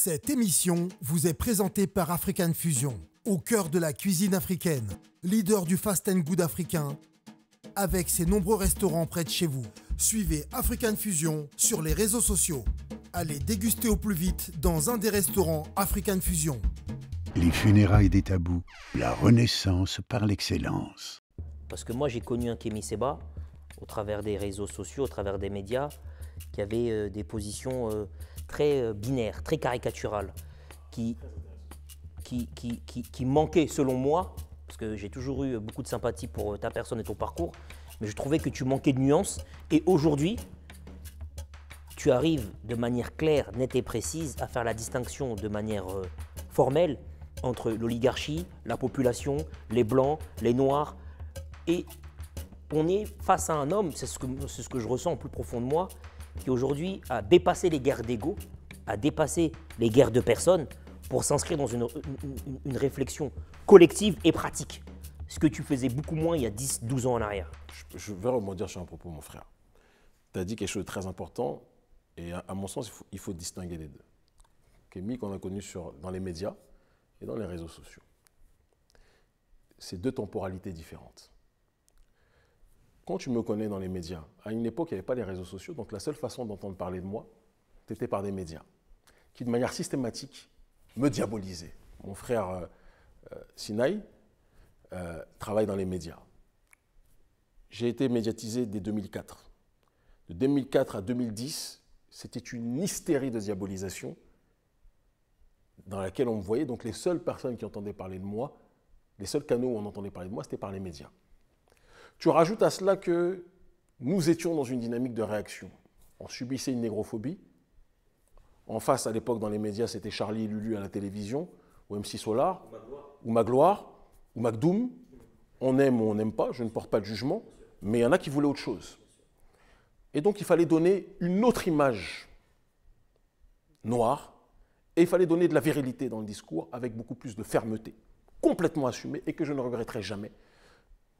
Cette émission vous est présentée par African Fusion, au cœur de la cuisine africaine, leader du fast and good africain, avec ses nombreux restaurants près de chez vous. Suivez African Fusion sur les réseaux sociaux. Allez déguster au plus vite dans un des restaurants African Fusion. Les funérailles des tabous, la renaissance par l'excellence. Parce que moi j'ai connu un Kémy Seba au travers des réseaux sociaux, au travers des médias, qui avait euh, des positions euh, très euh, binaire, très caricatural, qui, qui, manquait selon moi, parce que j'ai toujours eu beaucoup de sympathie pour euh, ta personne et ton parcours, mais je trouvais que tu manquais de nuances. Et aujourd'hui, tu arrives de manière claire, nette et précise à faire la distinction de manière euh, formelle entre l'oligarchie, la population, les blancs, les noirs. Et on est face à un homme, c'est ce, ce, que je ressens au plus profond de moi, qui aujourd'hui a dépassé les guerres d'ego, a dépassé les guerres de personnes pour s'inscrire dans une, réflexion collective et pratique. Ce que tu faisais beaucoup moins il y a 10, 12 ans en arrière. Je, je vais rebondir sur un propos, mon frère. Tu as dit quelque chose de très important et à, mon sens, il faut, distinguer les deux. Kémy, qu'on a connu sur, dans les médias et dans les réseaux sociaux. C'est deux temporalités différentes. Quand tu me connais dans les médias, à une époque, il n'y avait pas les réseaux sociaux, donc la seule façon d'entendre parler de moi, c'était par des médias, qui de manière systématique me diabolisaient. Mon frère euh, euh, Sinaï euh, travaille dans les médias. J'ai été médiatisé dès 2004. De 2004 à 2010, c'était une hystérie de diabolisation dans laquelle on me voyait. Donc les seules personnes qui entendaient parler de moi, les seuls canaux où on entendait parler de moi, c'était par les médias. Tu rajoutes à cela que nous étions dans une dynamique de réaction. On subissait une négrophobie. En face, à l'époque, dans les médias, c'était Charlie et Lulu à la télévision, ou MC Solar, ou Magloire, ou macdoum. On aime ou on n'aime pas, je ne porte pas de jugement, mais il y en a qui voulaient autre chose. Et donc, il fallait donner une autre image noire, et il fallait donner de la virilité dans le discours avec beaucoup plus de fermeté, complètement assumée, et que je ne regretterai jamais.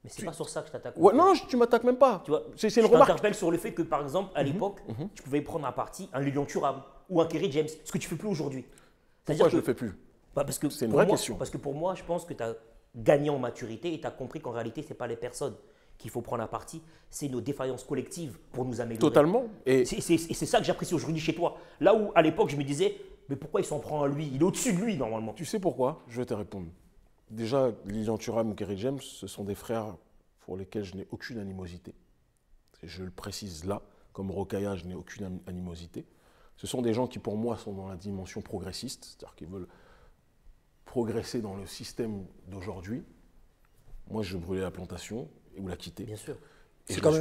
Mais c'est pas sur ça que je t'attaque. non, tu m'attaques même pas. Tu vois, c'est une je sur le fait que, par exemple, à mhm. l'époque, mhm. tu pouvais prendre à partie un Léon Thuram ou un Kerry James, ce que tu fais plus aujourd'hui. Pourquoi que... je ne le fais plus bah, parce que C'est une vraie question. Parce que pour moi, je pense que tu as gagné en maturité et tu as compris qu'en réalité, ce n'est pas les personnes qu'il faut prendre à partie, c'est nos défaillances collectives pour nous améliorer. Totalement. Et c'est ça que j'apprécie aujourd'hui chez toi. Là où, à l'époque, je me disais, mais pourquoi il s'en prend à lui Il est au-dessus de lui, normalement. Tu sais pourquoi Je vais te répondre déjà, Lilian Thuram, Kerry James, ce sont des frères pour lesquels je n'ai aucune animosité. Je le précise là, comme Rocaille, je n'ai aucune animosité. Ce sont des gens qui, pour moi, sont dans la dimension progressiste, c'est-à-dire qu'ils veulent progresser dans le système d'aujourd'hui. Moi, je brûlais la plantation ou la quitter. Bien sûr. C'est quand,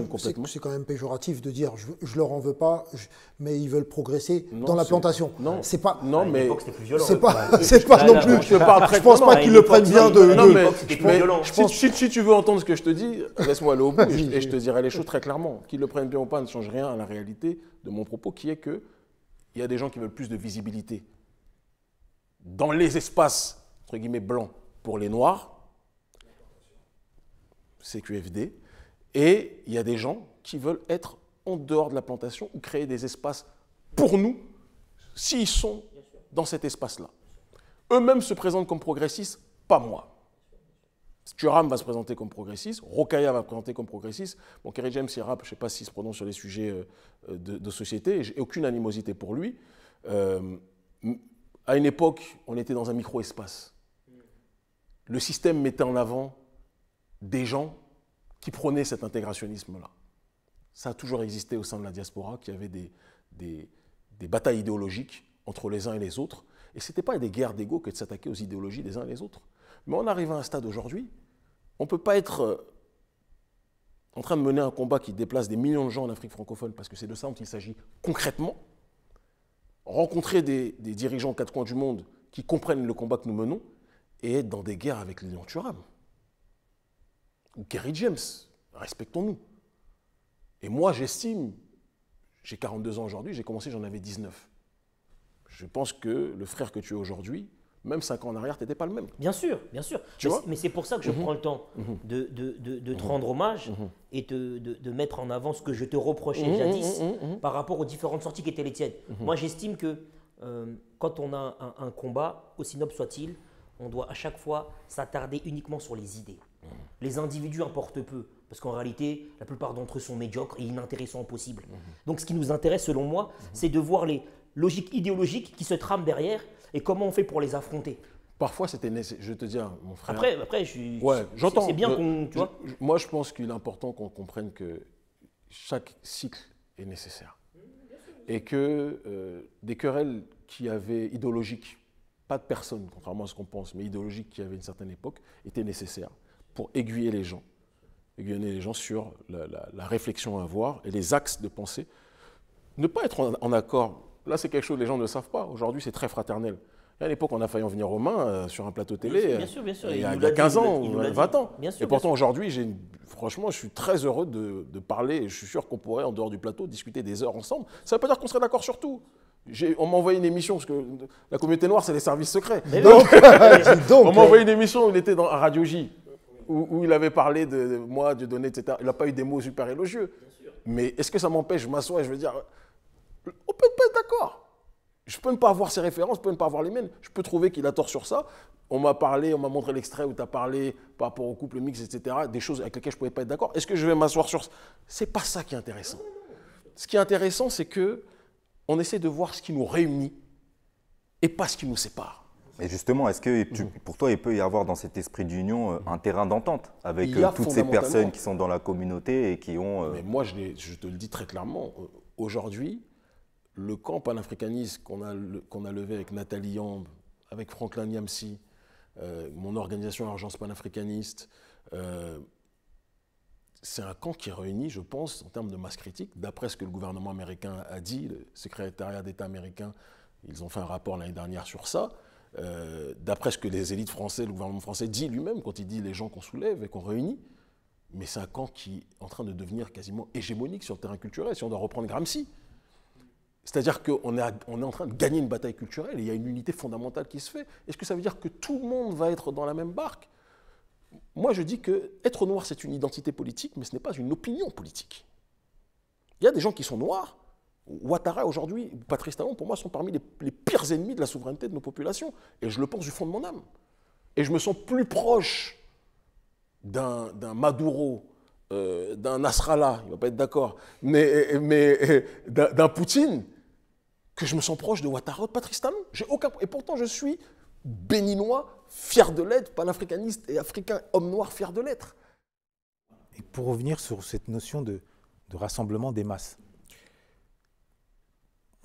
même péjoratif de dire je, je leur en veux pas, mais ils veulent progresser dans la plantation. Non, c'est pas. Non, mais c'est pas. c'est pas non plus. Je, ne pense pas qu'ils le prennent bien de. Non, mais si tu veux entendre ce que je te dis, laisse-moi aller au bout et je te dirai les choses très clairement. Qu'ils le prennent bien ou pas ne change rien à la réalité de mon propos, qui est que il y a des gens qui veulent plus de visibilité dans les espaces entre guillemets blancs pour les noirs. CQFD et il y a des gens qui veulent être en dehors de la plantation ou créer des espaces pour nous s'ils sont dans cet espace-là. Eux-mêmes se présentent comme progressistes, pas moi. Turam va se présenter comme progressiste, Rokaya va se présenter comme progressiste. mon Kerry James je ne sais pas s'il se prononce sur les sujets euh, de, société, j'ai aucune animosité pour lui. Euh, à une époque, on était dans un micro-espace. Le système mettait en avant des gens qui prônaient cet intégrationnisme-là. Ça a toujours existé au sein de la diaspora, qu'il y avait des, des, batailles idéologiques entre les uns et les autres. Et ce n'était pas des guerres d'ego que de s'attaquer aux idéologies des uns et des autres. Mais on arrive à un stade aujourd'hui, on ne peut pas être euh, en train de mener un combat qui déplace des millions de gens en Afrique francophone, parce que c'est de ça dont il s'agit concrètement. Rencontrer des, dirigeants aux quatre coins du monde qui comprennent le combat que nous menons et être dans des guerres avec les Turam ou Kerry James. Respectons-nous. Et moi, j'estime, j'ai 42 ans aujourd'hui, j'ai commencé, j'en avais 19. Je pense que le frère que tu es aujourd'hui, même 5 ans en arrière, tu n'étais pas le même. Bien sûr, bien sûr. Tu mais, vois mais c'est pour ça que je mhm. prends le temps mhm. de, te mhm. rendre hommage et de, mettre en avant ce que je te reprochais jadis par rapport aux différentes sorties qui étaient les tiennes. Moi, j'estime que euh, quand on a un, un combat, aussi noble soit-il, on doit à chaque fois s'attarder uniquement sur les idées. Mm. Les individus importent peu, parce qu'en réalité, la plupart d'entre eux sont médiocres et inintéressants au possible. Mm-hmm. Donc ce qui nous intéresse, selon moi, mm-hmm. c'est de voir les logiques idéologiques qui se trament derrière et comment on fait pour les affronter. Parfois, c'était nécessaire. Je te dis, hein, mon frère. Après, après je, ouais, j'entends. C'est bien qu'on. moi, je pense qu'il est important qu'on comprenne que chaque cycle est nécessaire. Et que euh, des querelles qui avaient idéologiques, pas de personnes, contrairement à ce qu'on pense, mais idéologiques qui avaient une certaine époque, étaient nécessaires pour aiguiller les gens, aiguiller les gens sur la, réflexion à avoir et les axes de pensée. Ne pas être en, accord, là c'est quelque chose que les gens ne savent pas, aujourd'hui c'est très fraternel. À l'époque, on a failli en venir aux mains euh, sur un plateau télé. Euh, il y a, 15 ans, ou 20 ans. et pourtant, aujourd'hui, franchement, je suis très heureux de, parler. Et je suis sûr qu'on pourrait, en dehors du plateau, discuter des heures ensemble. Ça ne veut pas dire qu'on serait d'accord sur tout. On m'a envoyé une émission, parce que la communauté noire, c'est les services secrets. Donc, on m'a envoyé une émission où il était dans, à Radio J où, il avait parlé de, moi, de donner, etc. Il n'a pas eu des mots super élogieux. Mais est-ce que ça m'empêche Je m'assois et je veux dire, on peut pas être d'accord. Je peux ne pas avoir ses références, je peux ne pas avoir les miennes. Je peux trouver qu'il a tort sur ça. On m'a parlé, on m'a montré l'extrait où tu as parlé par rapport au couple mix, etc. Des choses avec lesquelles je ne pouvais pas être d'accord. Est-ce que je vais m'asseoir sur ça C'est pas ça qui est intéressant. Ce qui est intéressant, c'est que on essaie de voir ce qui nous réunit et pas ce qui nous sépare. Et justement, est-ce que mm. pour toi, il peut y avoir dans cet esprit d'union euh, un terrain d'entente avec euh, toutes ces personnes qui sont dans la communauté et qui ont... Euh, Mais moi, je, te le dis très clairement, aujourd'hui, le camp panafricaniste qu'on a, levé avec Nathalie Yamb, avec Franklin Yamsi, mon organisation Urgence panafricaniste, c'est un camp qui réunit, je pense, en termes de masse critique, d'après ce que le gouvernement américain a dit, le secrétariat d'État américain, ils ont fait un rapport l'année dernière sur ça, euh, d'après ce que les élites françaises, le gouvernement français dit lui-même quand il dit les gens qu'on soulève et qu'on réunit. Mais c'est un camp qui est en train de devenir quasiment hégémonique sur le terrain culturel, si on doit reprendre Gramsci. C'est-à-dire qu'on est, on est en train de gagner une bataille culturelle il y a une unité fondamentale qui se fait. Est-ce que ça veut dire que tout le monde va être dans la même barque Moi, je dis que être noir, c'est une identité politique, mais ce n'est pas une opinion politique. Il y a des gens qui sont noirs, Ouattara aujourd'hui, Patrice Talon, pour moi, sont parmi les, pires ennemis de la souveraineté de nos populations. Et je le pense du fond de mon âme. Et je me sens plus proche d'un Maduro, euh, d'un Nasrallah, il ne va pas être d'accord, mais, mais d'un Poutine, que je me sens proche de Ouattara, de Patrice Talon. Aucun... Et pourtant, je suis béninois, fier de l'être, panafricaniste et africain, homme noir, fier de l'être. Et pour revenir sur cette notion de rassemblement des masses,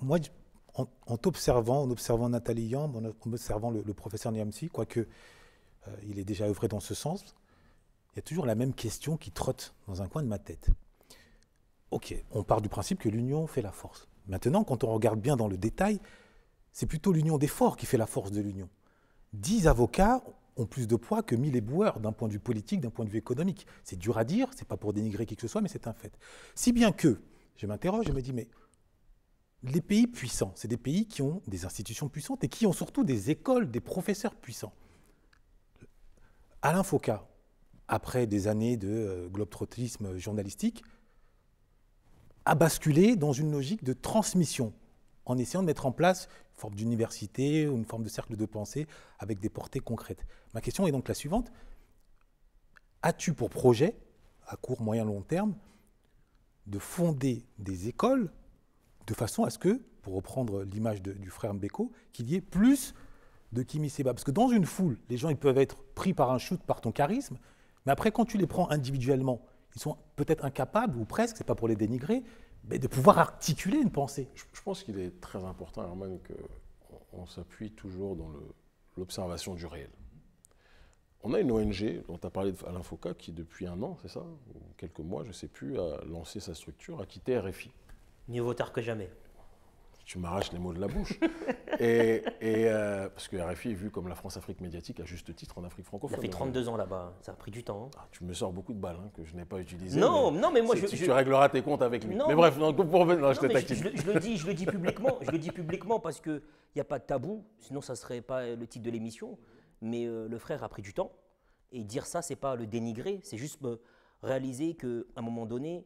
moi, en, t'observant, en observant Nathalie Yamb, en observant le, professeur Niamsi, quoique euh, il ait déjà œuvré dans ce sens, il y a toujours la même question qui trotte dans un coin de ma tête. Ok, on part du principe que l'union fait la force. Maintenant, quand on regarde bien dans le détail, c'est plutôt l'union des forts qui fait la force de l'union. Dix avocats ont plus de poids que mille éboueurs d'un point de vue politique, d'un point de vue économique. C'est dur à dire, c'est pas pour dénigrer qui que ce soit, mais c'est un fait. Si bien que, je m'interroge, je me dis, mais les pays puissants, c'est des pays qui ont des institutions puissantes et qui ont surtout des écoles, des professeurs puissants. Alain Foucault, après des années de euh, globetrotterisme journalistique, a basculé dans une logique de transmission, en essayant de mettre en place une forme d'université ou une forme de cercle de pensée avec des portées concrètes. Ma question est donc la suivante. As-tu pour projet, à court, moyen, long terme, de fonder des écoles de façon à ce que, pour reprendre l'image du frère Mbeko, qu'il y ait plus de Kimi Seba. Parce que dans une foule, les gens ils peuvent être pris par un shoot, par ton charisme, mais après, quand tu les prends individuellement, ils sont peut-être incapables, ou presque, c'est pas pour les dénigrer, mais de pouvoir articuler une pensée. Je, pense qu'il est très important, Herman, qu'on s'appuie toujours dans l'observation du réel. On a une ONG dont tu as parlé Alain Foucault qui depuis un an, c'est ça, ou quelques mois, je ne sais plus, a lancé sa structure, a quitté RFI. Mieux vaut tard que jamais. Tu m'arraches les mots de la bouche. et, et euh, parce que RFI est vu comme la France-Afrique médiatique à juste titre en Afrique francophone. Ça fait 32 ans là-bas, ça a pris du temps. Ah, tu me sors beaucoup de balles hein, que je n'ai pas utilisées. Non, non, mais moi je, tu, tu régleras tes comptes avec lui. mais bref, non, pour revenir, je, je le dis, je le dis publiquement, je le dis publiquement parce que il n'y a pas de tabou, sinon ça serait pas le titre de l'émission. Mais euh, le frère a pris du temps et dire ça, c'est pas le dénigrer, c'est juste me réaliser qu'à un moment donné,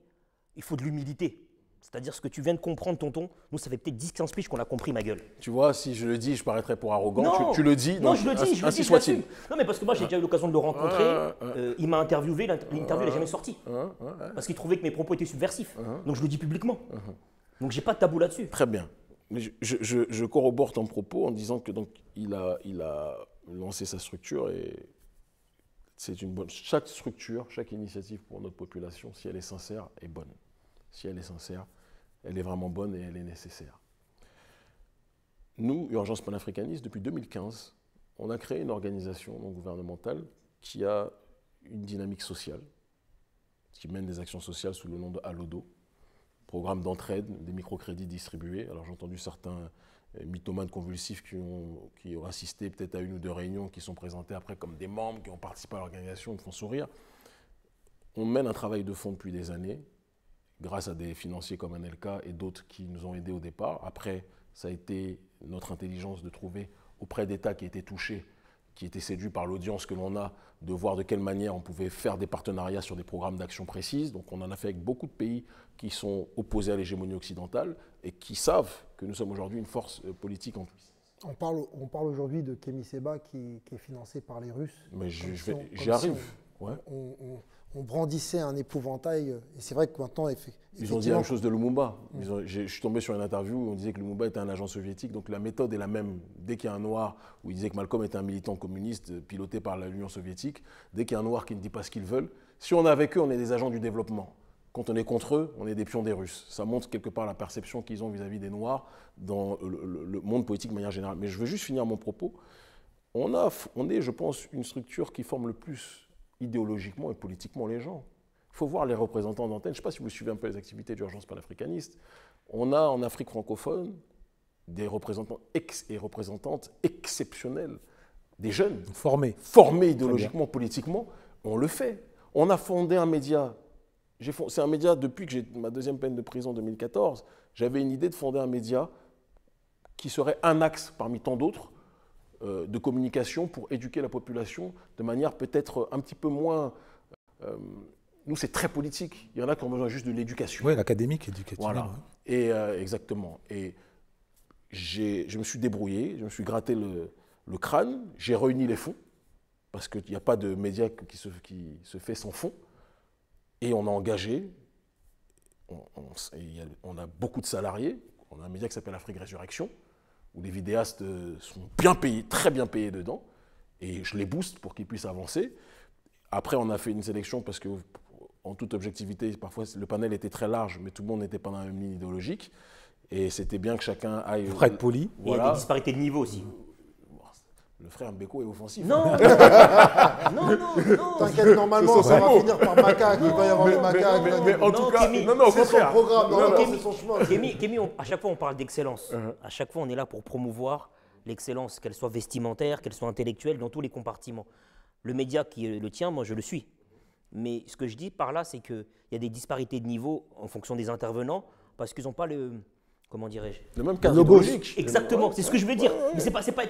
il faut de l'humilité c'est-à-dire ce que tu viens de comprendre, tonton, nous, ça fait peut-être 10-15 piges qu'on a compris, ma gueule. Tu vois, si je le dis, je paraîtrais pour arrogant. tu, le dis, non, je le dis, ainsi soit-il. Non, mais parce que moi, j'ai déjà eu l'occasion de le rencontrer. Ah, ah, ah. Euh, il m'a interviewé, l'interview n'est jamais sorti Parce qu'il trouvait que mes propos étaient subversifs. Donc, je le dis publiquement. Donc, j'ai pas de tabou là-dessus. Très bien. Mais je, corrobore ton propos en disant que donc il a, il a lancé sa structure et c'est une bonne. Chaque structure, chaque initiative pour notre population, si elle est sincère, est bonne si elle est sincère, elle est vraiment bonne et elle est nécessaire. Nous, Urgence panafricaniste, depuis 2015, on a créé une organisation non gouvernementale qui a une dynamique sociale, qui mène des actions sociales sous le nom de Alodo, programme d'entraide, des microcrédits distribués. Alors j'ai entendu certains euh, mythomanes convulsifs qui ont, qui ont assisté peut-être à une ou deux réunions, qui sont présentés après comme des membres qui ont participé à l'organisation, qui font sourire. On mène un travail de fond depuis des années grâce à des financiers comme Anelka et d'autres qui nous ont aidés au départ. Après, ça a été notre intelligence de trouver auprès d'États qui étaient touchés, qui étaient séduits par l'audience que l'on a, de voir de quelle manière on pouvait faire des partenariats sur des programmes d'action précises. Donc on en a fait avec beaucoup de pays qui sont opposés à l'hégémonie occidentale et qui savent que nous sommes aujourd'hui une force euh, politique en plus. On parle, on parle aujourd'hui de Kemiseba qui, qui, est financé par les Russes. Mais j'y arrive. ouais. on, on brandissait un épouvantail. Et c'est vrai que maintenant, ils ont dit la même chose de Lumumba. Mm. je suis tombé sur une interview où on disait que Lumumba était un agent soviétique, donc la méthode est la même. Dès qu'il y a un noir, où ils disait que Malcolm était un militant communiste euh, piloté par l'Union soviétique, dès qu'il y a un noir qui ne dit pas ce qu'ils veulent, si on est avec eux, on est des agents du développement. Quand on est contre eux, on est des pions des Russes. Ça montre quelque part la perception qu'ils ont vis-à-vis des Noirs dans le, monde politique de manière générale. Mais je veux juste finir mon propos. On, a, on est, je pense, une structure qui forme le plus idéologiquement et politiquement les gens. Il faut voir les représentants d'antenne. Je ne sais pas si vous suivez un peu les activités d'urgence panafricaniste. On a en Afrique francophone des représentants ex et représentantes exceptionnels, des jeunes. Formés. Formés idéologiquement, politiquement. On le fait. On a fondé un média. C'est un média, depuis que j'ai ma deuxième peine de prison en 2014, j'avais une idée de fonder un média qui serait un axe parmi tant d'autres euh, de communication pour éduquer la population de manière peut-être un petit peu moins... Euh, nous, c'est très politique. Il y en a qui ont besoin juste de l'éducation. Oui, l'académique, éducative. Voilà. Et, euh, exactement. Et je me suis débrouillé, je me suis gratté le, crâne, j'ai réuni les fonds, parce qu'il n'y a pas de média qui se, qui se fait sans fonds, et on a engagé, on, on, on, a beaucoup de salariés, on a un média qui s'appelle Afrique Résurrection, où les vidéastes euh, sont bien payés, très bien payés dedans, et je les booste pour qu'ils puissent avancer. Après, on a fait une sélection parce que, en toute objectivité, parfois le panel était très large, mais tout le monde n'était pas dans la même ligne idéologique. Et c'était bien que chacun aille. Pour être poli. Il y a des disparités de niveau aussi le frère Mbeko est offensif. Non, non, non, non. T'inquiète, normalement, ça va finir par macaque. il va y avoir Mais, en tout cas, non, non, c'est son programme. Kémy, à chaque fois, on parle d'excellence. Uh-huh. À chaque fois, on est là pour promouvoir l'excellence, qu'elle soit vestimentaire, qu'elle soit intellectuelle, dans tous les compartiments. Le média qui le tient, moi, je le suis. Mais ce que je dis par là, c'est qu'il y a des disparités de niveau en fonction des intervenants parce qu'ils n'ont pas le, comment dirais-je Le même logique. Exactement, c'est ce que je veux dire. Mais c'est pas, c'est pas,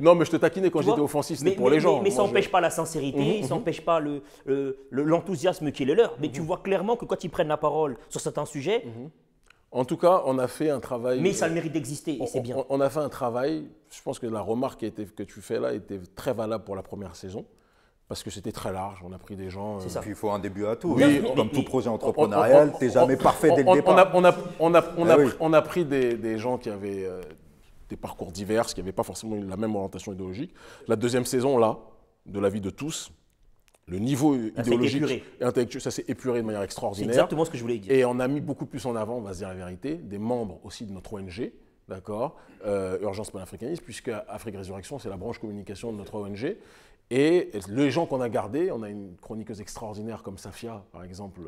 Non, mais je te taquinais quand j'étais offensif, c'était pour les gens. Mais, ça n'empêche pas la sincérité, mhm, ça n'empêche mhm. pas l'enthousiasme le, l'enthousiasme qui est le leur. Mais tu mhm. vois clairement que quand ils prennent la parole sur certains sujets. En tout cas, on a fait un travail. Mais ça le mérite d'exister, et c'est bien. on, a fait un travail. Je pense que la remarque que tu fais là était très valable pour la première saison parce que c'était très large. On a pris des gens. Euh, Puis il faut un début à tout. Hein. comme tout projet entrepreneurial, tu n'es jamais parfait dès le départ. On a pris des, des gens qui avaient euh, des parcours divers, qui n'avaient pas forcément la même orientation idéologique. La deuxième saison, là, de la vie de tous, le niveau idéologique et intellectuel, ça s'est épuré de manière extraordinaire. C'est exactement ce que je voulais dire. Et on a mis beaucoup plus en avant, on va se dire la vérité, des membres aussi de notre ONG d'accord euh, Urgence panafricaniste, puisque Afrique Résurrection, c'est la branche communication de notre ONG. Et les gens qu'on a gardés, on a une chroniqueuse extraordinaire comme Safia, par exemple,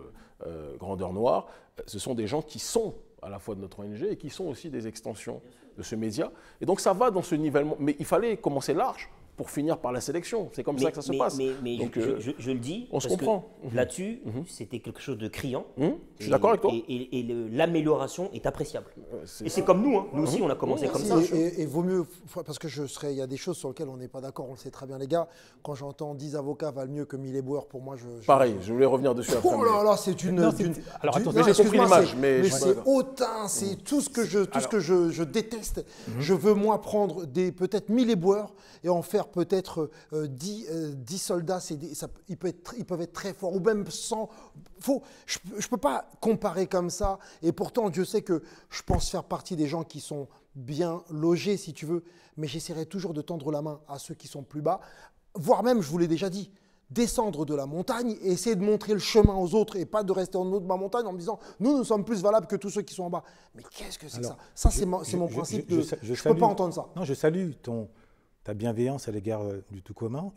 euh, Grandeur Noire, euh, ce sont des gens qui sont à la fois de notre ONG et qui sont aussi des extensions de ce média. Et donc ça va dans ce nivellement. Mais il fallait commencer large pour finir par la sélection. C'est comme ça que ça se passe. Mais, Donc, euh, je, le dis, on se comprend. Mhm. Là-dessus, mhm. c'était quelque chose de criant. Mhm. Je suis d'accord avec toi. Et, l'amélioration est appréciable. et c'est comme nous, hein. nous aussi, on a commencé comme ça. Et, vaut mieux, parce que je serais, il y a des choses sur lesquelles on n'est pas d'accord, on le sait très bien, les gars. Quand j'entends 10 avocats valent mieux que 1000 éboueurs, pour moi, je. Pareil, je voulais revenir dessus après. Oh là là, c'est une. alors attends, j'ai compris l'image, mais. c'est hautain, c'est tout ce que je déteste. Je veux, moi, prendre des peut-être 1000 éboueurs et en faire peut-être 10, euh, euh, soldats, ils, peuvent être, ils, peuvent être, très forts, ou même 100. je ne peux pas comparer comme ça. Et pourtant, Dieu sait que je pense faire partie des gens qui sont bien logés, si tu veux, mais j'essaierai toujours de tendre la main à ceux qui sont plus bas, voire même, je vous l'ai déjà dit, descendre de la montagne et essayer de montrer le chemin aux autres et pas de rester en haut de ma montagne en me disant nous, nous sommes plus valables que tous ceux qui sont en bas. Mais qu'est-ce que c'est ça Ça, c'est mon, principe. Je, ne peux pas entendre ça. Non, je salue ton, ta bienveillance à l'égard euh, du tout commun,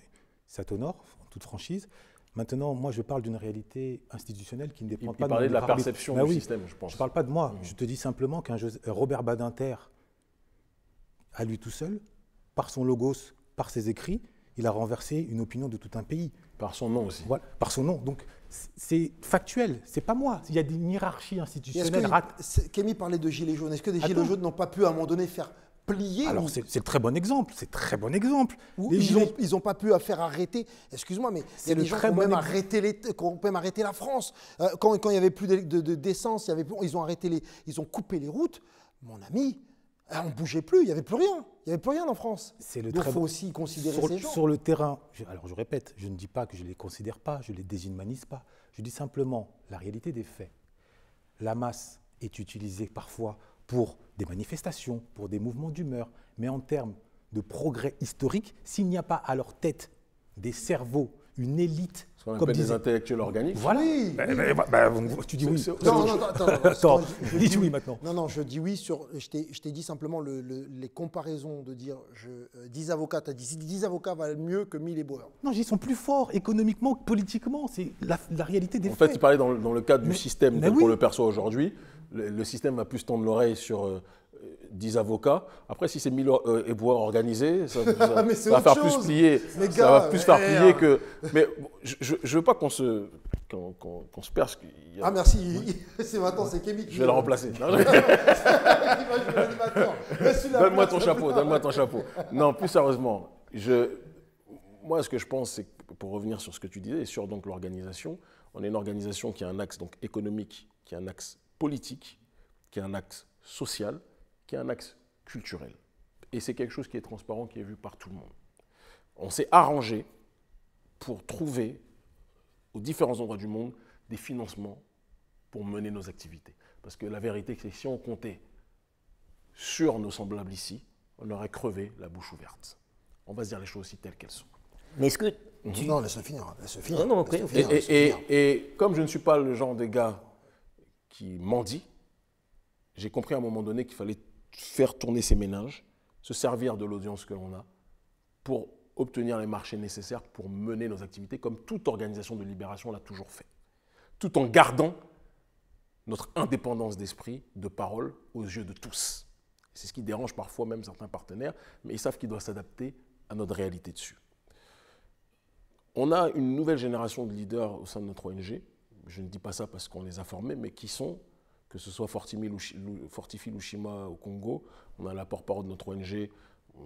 ça t'honore, en toute franchise. Maintenant, moi, je parle d'une réalité institutionnelle qui ne dépend pas pas il parlait de, la perception bah du système, je pense. Je ne parle pas de moi. Mm. Je te dis simplement qu'un Robert Badinter, à lui tout seul, par son logos, par ses écrits, il a renversé une opinion de tout un pays. Par son nom aussi. Voilà, par son nom. Donc, c'est factuel, c'est pas moi. Il y a des hiérarchies institutionnelles. Kémy parlait de gilets jaunes. Est-ce que des gilets jaunes n'ont pas pu, à un moment donné, faire alors, c'est très bon exemple, c'est très bon exemple. ils n'ont pas pu faire arrêter, excuse-moi, mais il même arrêté la France. Euh, quand, il n'y avait plus d'essence, de, ils ont ils ont coupé les routes. Mon ami, euh, on ne bougeait plus, il n'y avait plus rien. Il n'y avait plus rien en France. il faut aussi considérer sur, ces gens. Sur le terrain, alors je répète, je ne dis pas que je ne les considère pas, je ne les déshumanise pas. Je dis simplement la réalité des faits. La masse est utilisée parfois pour des manifestations, pour des mouvements d'humeur, mais en termes de progrès historique, s'il n'y a pas à leur tête des cerveaux, une élite. comme appelle des intellectuels organiques. Voilà. Oui, bah, bah, bah, tu dis oui. Non, non, non, attends. attends dis, oui maintenant. Non, non, je dis oui sur. Je t'ai dit simplement le, les comparaisons de dire je, 10 euh, avocats. Tu as dit 10 avocats valent mieux que 1000 éboueurs. Non, ils sont plus forts économiquement, politiquement. C'est la, réalité des faits. En fait, tu parlais dans, le cadre du système tel qu'on le perçoit aujourd'hui le, système va plus tendre l'oreille sur 10 euh, avocats. Après, si c'est 1000 euh, et éboueurs organisés, ça, va faire plus plier. ça va plus faire plier que. Mais je ne veux pas qu'on se. Qu'on se perce. A... Ah merci, c'est maintenant, c'est Kémy. Je vais le remplacer. donne-moi ton chapeau, donne-moi ton chapeau. Non, plus sérieusement, je, moi, ce que je pense, c'est pour revenir sur ce que tu disais, sur donc l'organisation, on est une organisation qui a un axe donc économique, qui a un axe politique, qui est un axe social, qui est un axe culturel. Et c'est quelque chose qui est transparent, qui est vu par tout le monde. On s'est arrangé pour trouver aux différents endroits du monde des financements pour mener nos activités. Parce que la vérité, c'est que si on comptait sur nos semblables ici, on aurait crevé la bouche ouverte. On va se dire les choses aussi telles qu'elles sont. Mais est mhm. Non, laisse-le finir. non, non, et, Et, et, comme je ne suis pas le genre de gars qui m'en dit, j'ai compris à un moment donné qu'il fallait faire tourner ses ménages, se servir de l'audience que l'on a pour obtenir les marchés nécessaires pour mener nos activités, comme toute organisation de libération l'a toujours fait, tout en gardant notre indépendance d'esprit, de parole, aux yeux de tous. C'est ce qui dérange parfois même certains partenaires, mais ils savent qu'ils doivent s'adapter à notre réalité dessus. On a une nouvelle génération de leaders au sein de notre ONG je ne dis pas ça parce qu'on les a formés, mais qui sont, que ce soit Fortifi Lushima au Congo, on a la porte parole de notre ONG, euh,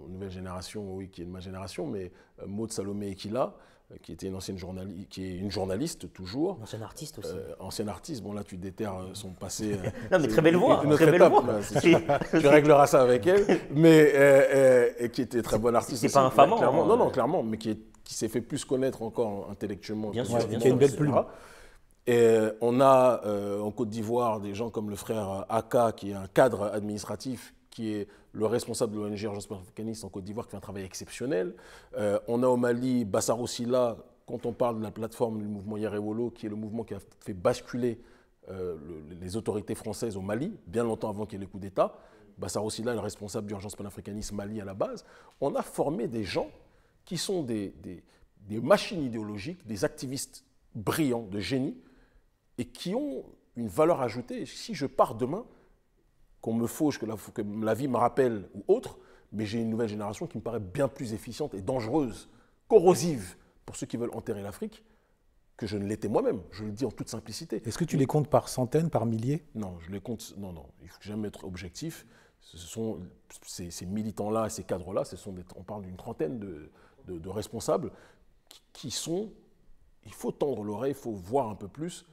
nouvelle génération, oui, qui est de ma génération, mais euh, Maud Salomé Ekila, euh, qui était une ancienne journaliste, qui est une journaliste toujours. Ancienne artiste aussi. ancienne artiste, bon là tu déterres son passé. non mais très belle voix, très belle voix. tu, régleras ça avec elle, mais qui était très bonne artiste. C'est pas un fameux. clairement, hein. non non clairement, mais qui, qui s'est fait plus connaître encore intellectuellement. Bien sûr, bien qui a une belle plume. Et on a euh, en Côte d'Ivoire des gens comme le frère Aka, qui est un cadre administratif, qui est le responsable de l'ONG Urgence Panafricaniste en Côte d'Ivoire, qui fait un travail exceptionnel. Euh, on a au Mali Bassar quand on parle de la plateforme du mouvement Yarewolo, qui est le mouvement qui a fait basculer euh, les autorités françaises au Mali, bien longtemps avant qu'il y ait le coup d'État. Bassar est le responsable d'Urgence Panafricaniste Mali à la base. On a formé des gens qui sont des, des machines idéologiques, des activistes brillants, de génie, et qui ont une valeur ajoutée. Si je pars demain, qu'on me fauche, que la, vie me rappelle ou autre, mais j'ai une nouvelle génération qui me paraît bien plus efficiente et dangereuse, corrosive pour ceux qui veulent enterrer l'Afrique que je ne l'étais moi-même. Je le dis en toute simplicité. Est-ce que tu les comptes par centaines, par milliers Non, je les compte. Non, non. Il faut jamais être objectif. Ce sont ces, militants-là, ces cadres-là, ce sont on parle d'une trentaine de, responsables qui sont. Il faut tendre l'oreille, il faut voir un peu plus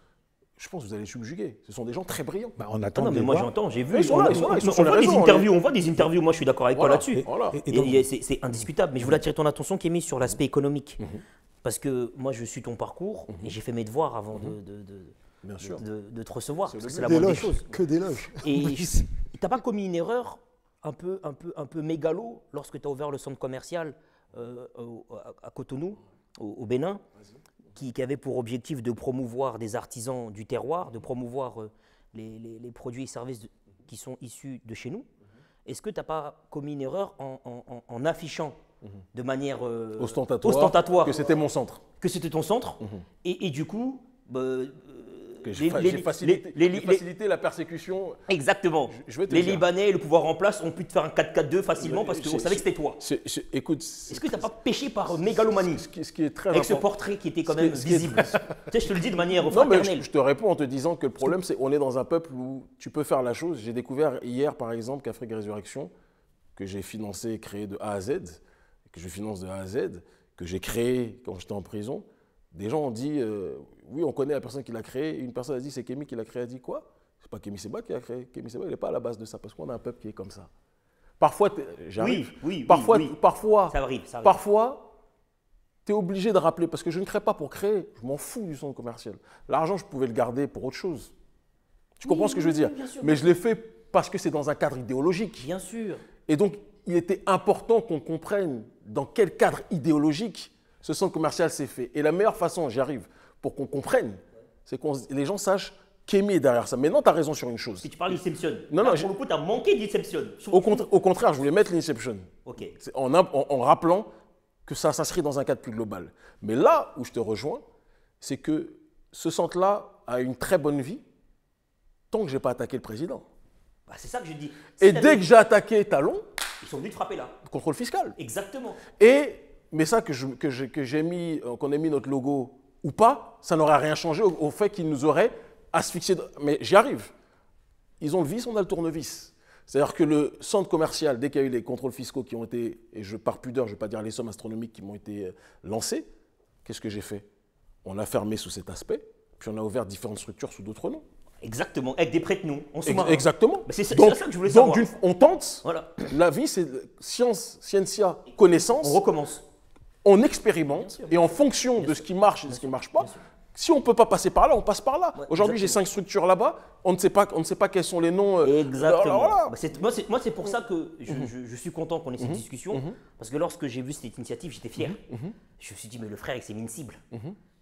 je pense que vous allez subjuguer. Ce sont des gens très brillants. Bah, on attend. non, mais moi j'entends, j'ai vu. on, voit des interviews, on voit des interviews. Moi, je suis d'accord avec toi là-dessus. Et C'est indiscutable. Mais je voulais attirer ton attention, Kémy, sur l'aspect mhm. économique. Mhm. Parce que moi, je suis ton parcours mhm. et j'ai fait mes devoirs avant de, de, de, te recevoir. C'est la moindre chose Que des loges. Et tu n'as pas commis une erreur un peu, un peu, un peu mégalo lorsque tu as ouvert le centre commercial euh, à Cotonou, au Bénin qui, avait pour objectif de promouvoir des artisans du terroir, de promouvoir euh, les, produits et services qui sont issus de chez nous. Mhm. Est-ce que tu n'as pas commis une erreur en, affichant mhm. de manière euh, ostentatoire, que c'était mon centre Que c'était ton centre. Mhm. Et, du coup, bah, j'ai facilité, la persécution. Exactement. les Libanais et le pouvoir en place ont pu te faire un 4-4-2 facilement euh, parce qu'on savait que c'était toi. est, ce que tu n'as pas péché par mégalomanie Avec ce portrait qui était quand même visible. tu je te le dis de manière non, je, je, te réponds en te disant que le problème, c'est qu'on est dans un peuple où tu peux faire la chose. J'ai découvert hier, par exemple, qu'Afrique Résurrection, que j'ai financé et créé de A à Z, que je finance de A à Z, que j'ai créé quand j'étais en prison, des gens ont dit, euh, oui, on connaît la personne qui l'a créé. Une personne a dit, c'est Kémy qui l'a créé. a dit quoi C'est pas Kémy Seba qui l'a créé. Kémy Seba, il n'est pas à la base de ça parce qu'on a un peuple qui est comme ça. Parfois, j'arrive. Oui, oui, oui, parfois, Parfois, tu es obligé de rappeler parce que je ne crée pas pour créer. Je m'en fous du son commercial. L'argent, je pouvais le garder pour autre chose. Tu comprends ce que je veux dire Mais je l'ai fait parce que c'est dans un cadre idéologique. Bien sûr. Et donc, il était important qu'on comprenne dans quel cadre idéologique ce centre commercial, c'est fait. Et la meilleure façon, j'arrive, pour qu'on comprenne, c'est que les gens sachent qu'aimer est derrière ça. Mais non, tu as raison sur une chose. Si tu parles d'inception. Non, non. Pour le coup, tu as manqué d'inception. Au, au, contraire, je voulais mettre l'inception. OK. En, en, rappelant que ça s'inscrit dans un cadre plus global. Mais là où je te rejoins, c'est que ce centre-là a une très bonne vie tant que je n'ai pas attaqué le président. Bah, c'est ça que je dis. Et dès que j'ai attaqué Talon. Ils sont venus te frapper là. Contrôle fiscal. Exactement. Et mais ça que, que, j'ai mis, euh, qu'on ait mis notre logo ou pas, ça n'aura rien changé au, fait qu'ils nous auraient asphyxiés. Mais j'y arrive. Ils ont le vis, on a le tournevis. C'est-à-dire que le centre commercial, dès qu'il y a eu les contrôles fiscaux qui ont été, et je par pudeur, je ne vais pas dire les sommes astronomiques qui m'ont été euh, lancées, qu'est-ce que j'ai fait On a fermé sous cet aspect, puis on a ouvert différentes structures sous d'autres noms. Exactement, avec des prêts nous Exactement. Bah, c'est ça, que je voulais donc on tente. Voilà. La vie, c'est science, scientia, connaissance. On recommence on expérimente et en fonction de ce qui marche et de ce qui ne marche pas, si on ne peut pas passer par là, on passe par là. Aujourd'hui, j'ai cinq structures là-bas, on ne sait pas, ne sait pas quels sont les noms. Euh, exactement. Bah, moi, c'est pour mm-hmm. ça que mm-hmm. je, suis content qu'on ait cette mm-hmm. discussion, parce que lorsque j'ai vu cette initiative, j'étais fier. Je me suis dit, mais le frère, il s'est mis cible.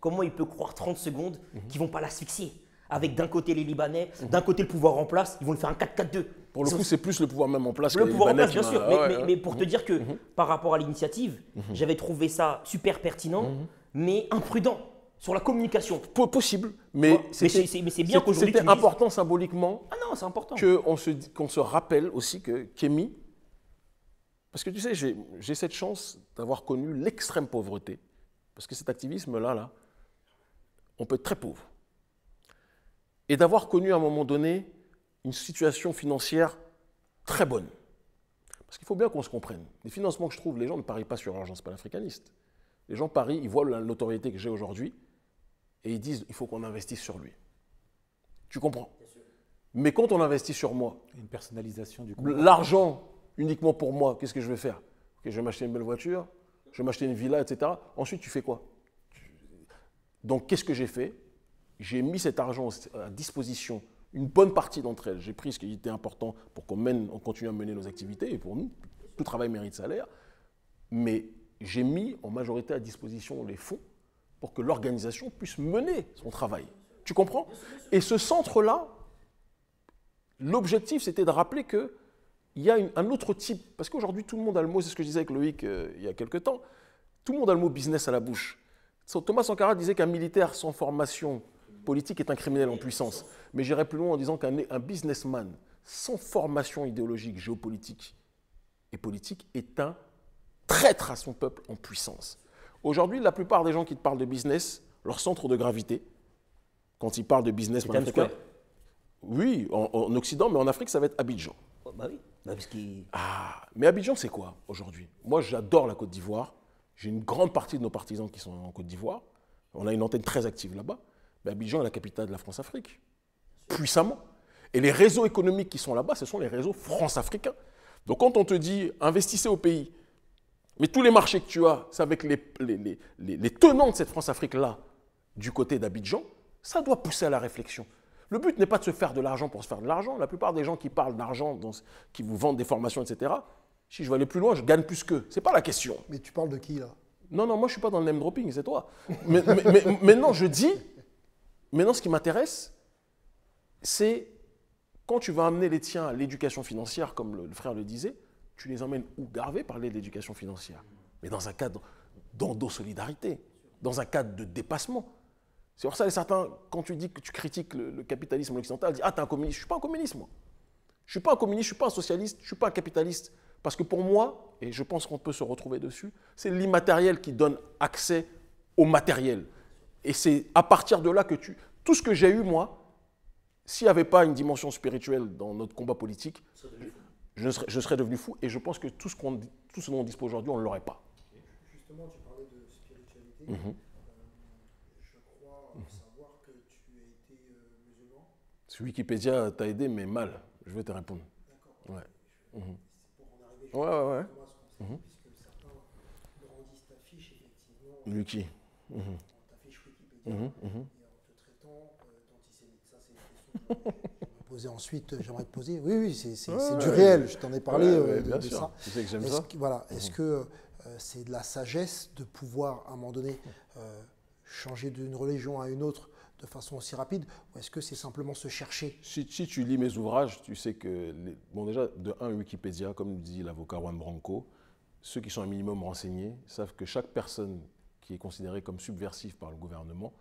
Comment il peut croire 30 secondes qu'ils ne vont pas l'asphyxier Avec d'un côté les Libanais, d'un côté le pouvoir en place, ils vont le faire un 4-4-2. Pour le coup, c'est plus le pouvoir même en place. Le pouvoir en place, bien hein. sûr. Ah hein. Mais, pour te mhm. dire que mhm. par rapport à l'initiative, mhm. j'avais trouvé ça super pertinent, mais imprudent sur la communication. possible, mais c'est bien C'était important symboliquement. Ah non, c'est important. Qu'on se, qu'on se rappelle aussi que Kémy. Parce que tu sais, j'ai cette chance d'avoir connu l'extrême pauvreté. Parce que cet activisme-là, là, on peut être très pauvre. Et d'avoir connu à un moment donné une situation financière très bonne. Parce qu'il faut bien qu'on se comprenne. Les financements que je trouve, les gens ne parient pas sur pas l'africaniste. Les gens parient, ils voient la notoriété que j'ai aujourd'hui et ils disent il faut qu'on investisse sur lui. Tu comprends Mais quand on investit sur moi, une personnalisation du L'argent uniquement pour moi, qu'est-ce que je vais faire Je vais m'acheter une belle voiture, je vais m'acheter une villa, etc. Ensuite, tu fais quoi Donc, qu'est-ce que j'ai fait J'ai mis cet argent à disposition une bonne partie d'entre elles. J'ai pris ce qui était important pour qu'on mène, on continue à mener nos activités et pour nous, tout travail mérite salaire. Mais j'ai mis en majorité à disposition les fonds pour que l'organisation puisse mener son travail. Tu comprends Et ce centre-là, l'objectif, c'était de rappeler que il y a un autre type, parce qu'aujourd'hui tout le monde a le mot, c'est ce que je disais avec Loïc euh, il y a quelques temps, tout le monde a le mot business à la bouche. Thomas Sankara disait qu'un militaire sans formation politique est un criminel en puissance. Mais j'irai plus loin en disant qu'un businessman sans formation idéologique, géopolitique et politique est un traître à son peuple en puissance. Aujourd'hui, la plupart des gens qui te parlent de business, leur centre de gravité, quand ils parlent de business en oui, en, Occident, mais en Afrique, ça va être Abidjan. Oh, bah bah, ah, mais Abidjan, c'est quoi aujourd'hui Moi, j'adore la Côte d'Ivoire. J'ai une grande partie de nos partisans qui sont en Côte d'Ivoire. On a une antenne très active là-bas. Mais Abidjan est la capitale de la France-Afrique, puissamment. Et les réseaux économiques qui sont là-bas, ce sont les réseaux France-africains. Donc quand on te dit investissez au pays, mais tous les marchés que tu as, c'est avec les, les, les, les, tenants de cette France-Afrique-là, du côté d'Abidjan, ça doit pousser à la réflexion. Le but n'est pas de se faire de l'argent pour se faire de l'argent. La plupart des gens qui parlent d'argent, qui vous vendent des formations, etc., si je veux aller plus loin, je gagne plus qu'eux. Ce n'est pas la question. Mais tu parles de qui là Non, non, moi je ne suis pas dans le name dropping, c'est toi. mais, mais, je dis, Maintenant, ce qui m'intéresse, c'est quand tu vas amener les tiens à l'éducation financière, comme le, frère le disait, tu les emmènes où Garvey parler de l'éducation financière, mais dans un cadre d'endo-solidarité, dans un cadre de dépassement. C'est pour ça que certains, quand tu dis que tu critiques le, capitalisme occidental, disent Ah, t'es un communiste. Je ne suis pas un communiste, moi. Je ne suis pas un communiste, je ne suis pas un socialiste, je ne suis pas un capitaliste. Parce que pour moi, et je pense qu'on peut se retrouver dessus, c'est l'immatériel qui donne accès au matériel. Et c'est à partir de là que tu... Tout ce que j'ai eu, moi, s'il n'y avait pas une dimension spirituelle dans notre combat politique, je serais, serais, devenu fou. Et je pense que tout ce, dont on dispose aujourd'hui, on ne l'aurait pas. Justement, tu parlais de spiritualité. Mhm. Euh, mhm. savoir que tu Je crois été... Euh, musulman. Wikipédia t'a aidé, mais mal. Je vais te répondre. D'accord. Ouais. Mhm. C'est pour en arriver ouais, ouais, ouais. Parce Mhm, mhm. Euh, ça, c'est une question ensuite, euh, j'aimerais te poser. Oui, oui, c'est du réel, je t'en ai parlé euh, de, ça. Tu sais que j'aime ça. voilà, mhm. est-ce que c'est de la sagesse de pouvoir, à un moment donné, changer d'une religion à une autre de façon aussi rapide Ou est-ce que c'est simplement se chercher si, tu lis mes ouvrages, tu sais que, bon déjà, de un, Wikipédia, comme dit l'avocat Juan Branco, ceux qui sont un minimum renseignés savent que chaque personne qui est considéré comme subversif par le gouvernement,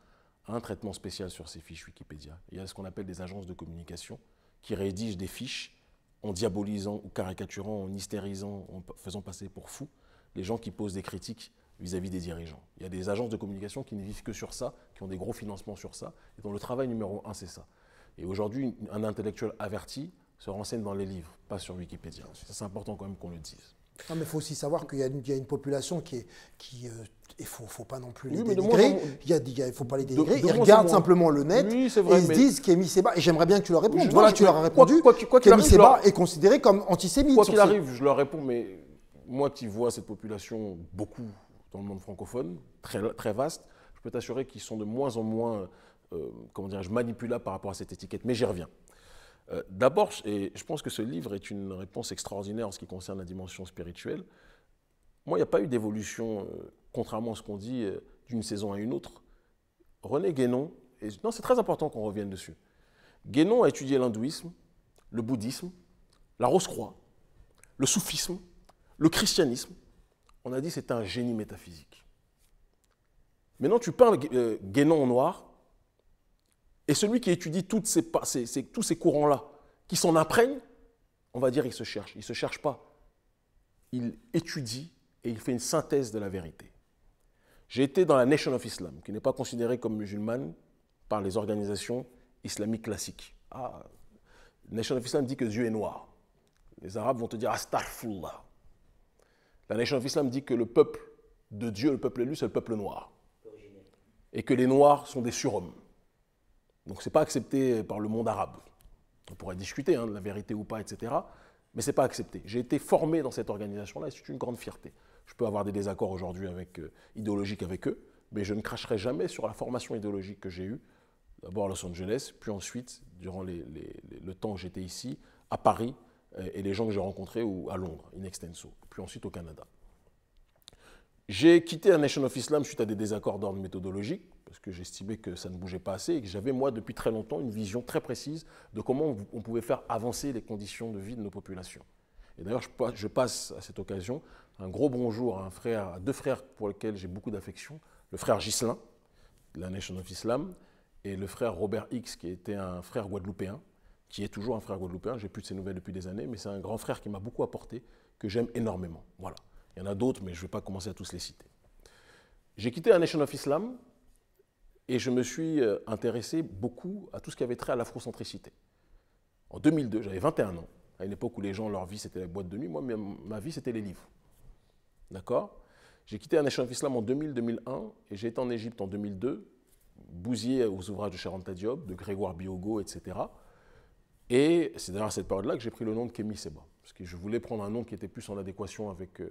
a un traitement spécial sur ces fiches Wikipédia. Il y a ce qu'on appelle des agences de communication qui rédigent des fiches en diabolisant ou caricaturant, en hystérisant, en faisant passer pour fous les gens qui posent des critiques vis-à-vis des dirigeants. Il y a des agences de communication qui ne vivent que sur ça, qui ont des gros financements sur ça, et dont le travail numéro un, c'est ça. Et aujourd'hui, un intellectuel averti se renseigne dans les livres, pas sur Wikipédia. C'est important quand même qu'on le dise mais il faut aussi savoir qu'il y, a une population qui est. Qui, il euh, ne faut, pas non plus les dénigrer. il ne faut pas les dénigrer. ils regardent simplement le net et ils se disent qu'Emi Seba, et j'aimerais bien que tu leur répondes. voilà, tu leur as répondu. Quoi, Séba est considéré comme antisémite. Quoi qu'il arrive, je leur réponds, mais moi qui vois cette population beaucoup dans le monde francophone, très, très vaste, je peux t'assurer qu'ils sont de moins en moins, euh, comment je manipulables par rapport à cette étiquette. Mais j'y reviens. Euh, d'abord, et je pense que ce livre est une réponse extraordinaire en ce qui concerne la dimension spirituelle. Moi, il n'y a pas eu d'évolution, euh, contrairement à ce qu'on dit, euh, d'une saison à une autre. René Guénon, et, non, c'est très important qu'on revienne dessus. Guénon a étudié l'hindouisme, le bouddhisme, la rose-croix, le soufisme, le christianisme. On a dit c'était un génie métaphysique. Maintenant, tu peins Guénon en noir, et celui qui étudie toutes tous ces courants-là, qui s'en imprègne, on va dire il se cherche. Il ne se cherche pas. Il étudie et il fait une synthèse de la vérité. J'ai été dans la Nation of Islam, qui n'est pas considérée comme musulmane par les organisations islamiques classiques. Ah, Nation of Islam dit que Dieu est noir. Les Arabes vont te dire Astarfullah. La Nation of Islam dit que le peuple de Dieu, le peuple élu, c'est le peuple noir. Et que les noirs sont des surhommes. Donc ce n'est pas accepté par le monde arabe. On pourrait discuter hein, de la vérité ou pas, etc. Mais ce n'est pas accepté. J'ai été formé dans cette organisation-là et c'est une grande fierté. Je peux avoir des désaccords aujourd'hui avec, euh, idéologiques avec eux, mais je ne cracherai jamais sur la formation idéologique que j'ai eue, d'abord à Los Angeles, puis ensuite, durant le temps que j'étais ici, à Paris, euh, et les gens que j'ai rencontrés ou à Londres, in extenso, puis ensuite au Canada. J'ai quitté la Nation of Islam suite à des désaccords d'ordre méthodologique, parce que j'estimais que ça ne bougeait pas assez et que j'avais, moi, depuis très longtemps, une vision très précise de comment on pouvait faire avancer les conditions de vie de nos populations. Et d'ailleurs, je passe à cette occasion un gros bonjour à, un frère, à deux frères pour lesquels j'ai beaucoup d'affection, le frère Ghislain, de la Nation of Islam, et le frère Robert X, qui était un frère guadeloupéen, qui est toujours un frère guadeloupéen, j'ai plus de ses nouvelles depuis des années, mais c'est un grand frère qui m'a beaucoup apporté, que j'aime énormément. Voilà. Il y en a d'autres, mais je ne vais pas commencer à tous les citer. J'ai quitté la Nation of Islam et je me suis euh, intéressé beaucoup à tout ce qui avait trait à l'afrocentricité. En 2002, j'avais 21 ans, à une époque où les gens, leur vie, c'était la boîte de nuit. Moi, ma vie, c'était les livres. D'accord J'ai quitté un échange islam en 2000-2001 et j'ai été en Égypte en 2002, bousillé aux ouvrages de Sharon Diop, de Grégoire Biogo, etc. Et c'est d'ailleurs cette période-là que j'ai pris le nom de Kémy Seba, parce que je voulais prendre un nom qui était plus en adéquation avec euh,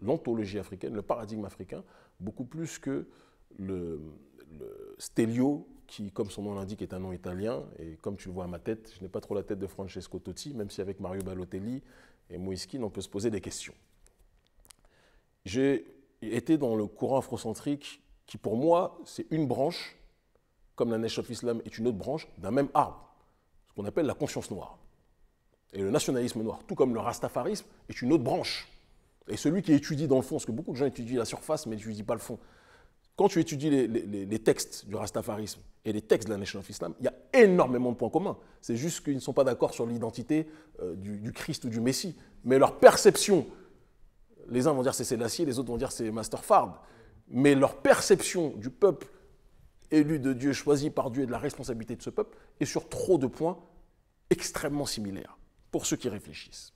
l'anthologie africaine, le paradigme africain, beaucoup plus que le, Stelio, qui, comme son nom l'indique, est un nom italien. Et comme tu le vois à ma tête, je n'ai pas trop la tête de Francesco Totti, même si avec Mario Balotelli et Moïskine, on peut se poser des questions. J'ai été dans le courant afrocentrique qui, pour moi, c'est une branche, comme la Nation of Islam est une autre branche, d'un même arbre, ce qu'on appelle la conscience noire. Et le nationalisme noir, tout comme le rastafarisme, est une autre branche. Et celui qui étudie dans le fond, ce que beaucoup de gens étudient la surface, mais n'étudient pas le fond quand tu étudies les, textes du rastafarisme et les textes de la Nation of Islam, il y a énormément de points communs. C'est juste qu'ils ne sont pas d'accord sur l'identité euh, du, Christ ou du Messie. Mais leur perception, les uns vont dire c'est l'acier, les autres vont dire c'est Master Fard, mais leur perception du peuple élu de Dieu, choisi par Dieu et de la responsabilité de ce peuple est sur trop de points extrêmement similaires, pour ceux qui réfléchissent.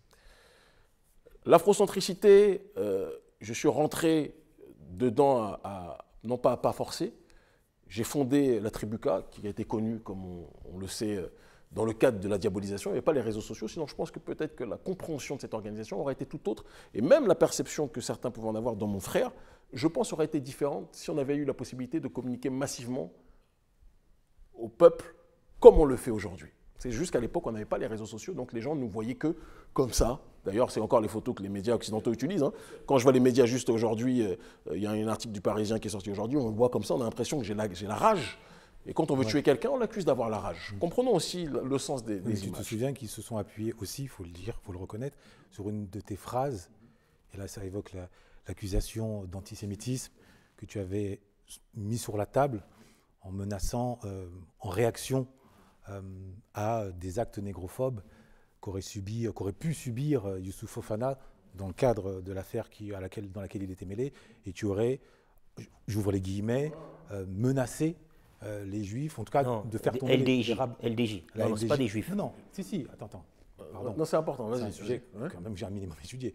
L'afrocentricité, euh, je suis rentré dedans à non pas pas forcé. J'ai fondé la Tribuca, qui a été connue, comme on, le sait, euh, dans le cadre de la diabolisation, et pas les réseaux sociaux, sinon je pense que peut-être que la compréhension de cette organisation aurait été tout autre, et même la perception que certains pouvaient en avoir dans mon frère, je pense aurait été différente si on avait eu la possibilité de communiquer massivement au peuple comme on le fait aujourd'hui. C'est juste qu'à l'époque, on n'avait pas les réseaux sociaux, donc les gens ne nous voyaient que comme ça. D'ailleurs, c'est encore les photos que les médias occidentaux utilisent. Hein. Quand je vois les médias juste aujourd'hui, euh, il y a un article du Parisien qui est sorti aujourd'hui, on le voit comme ça, on a l'impression que j'ai la, rage. Et quand on veut tuer quelqu'un, on l'accuse d'avoir la rage. Mm. Comprenons aussi le sens des, des images. Tu te souviens qu'ils se sont appuyés aussi, il faut le dire, il faut le reconnaître, sur une de tes phrases, et là ça évoque l'accusation d'antisémitisme que tu avais mis sur la table en menaçant, euh, en réaction euh, à des actes négrophobes qu'aurait subi, qu'aurait pu subir euh, Youssouf Fofana dans le cadre de l'affaire à laquelle, dans laquelle il était mêlé, et tu aurais, j'ouvre les guillemets, euh, menacé les juifs, en tout cas de faire tomber LDJ, les LDJ, Ce c'est pas des juifs. Non, non, si, si, attends, attends. Non, c'est important, C'est un sujet quand même j'ai un minimum étudié.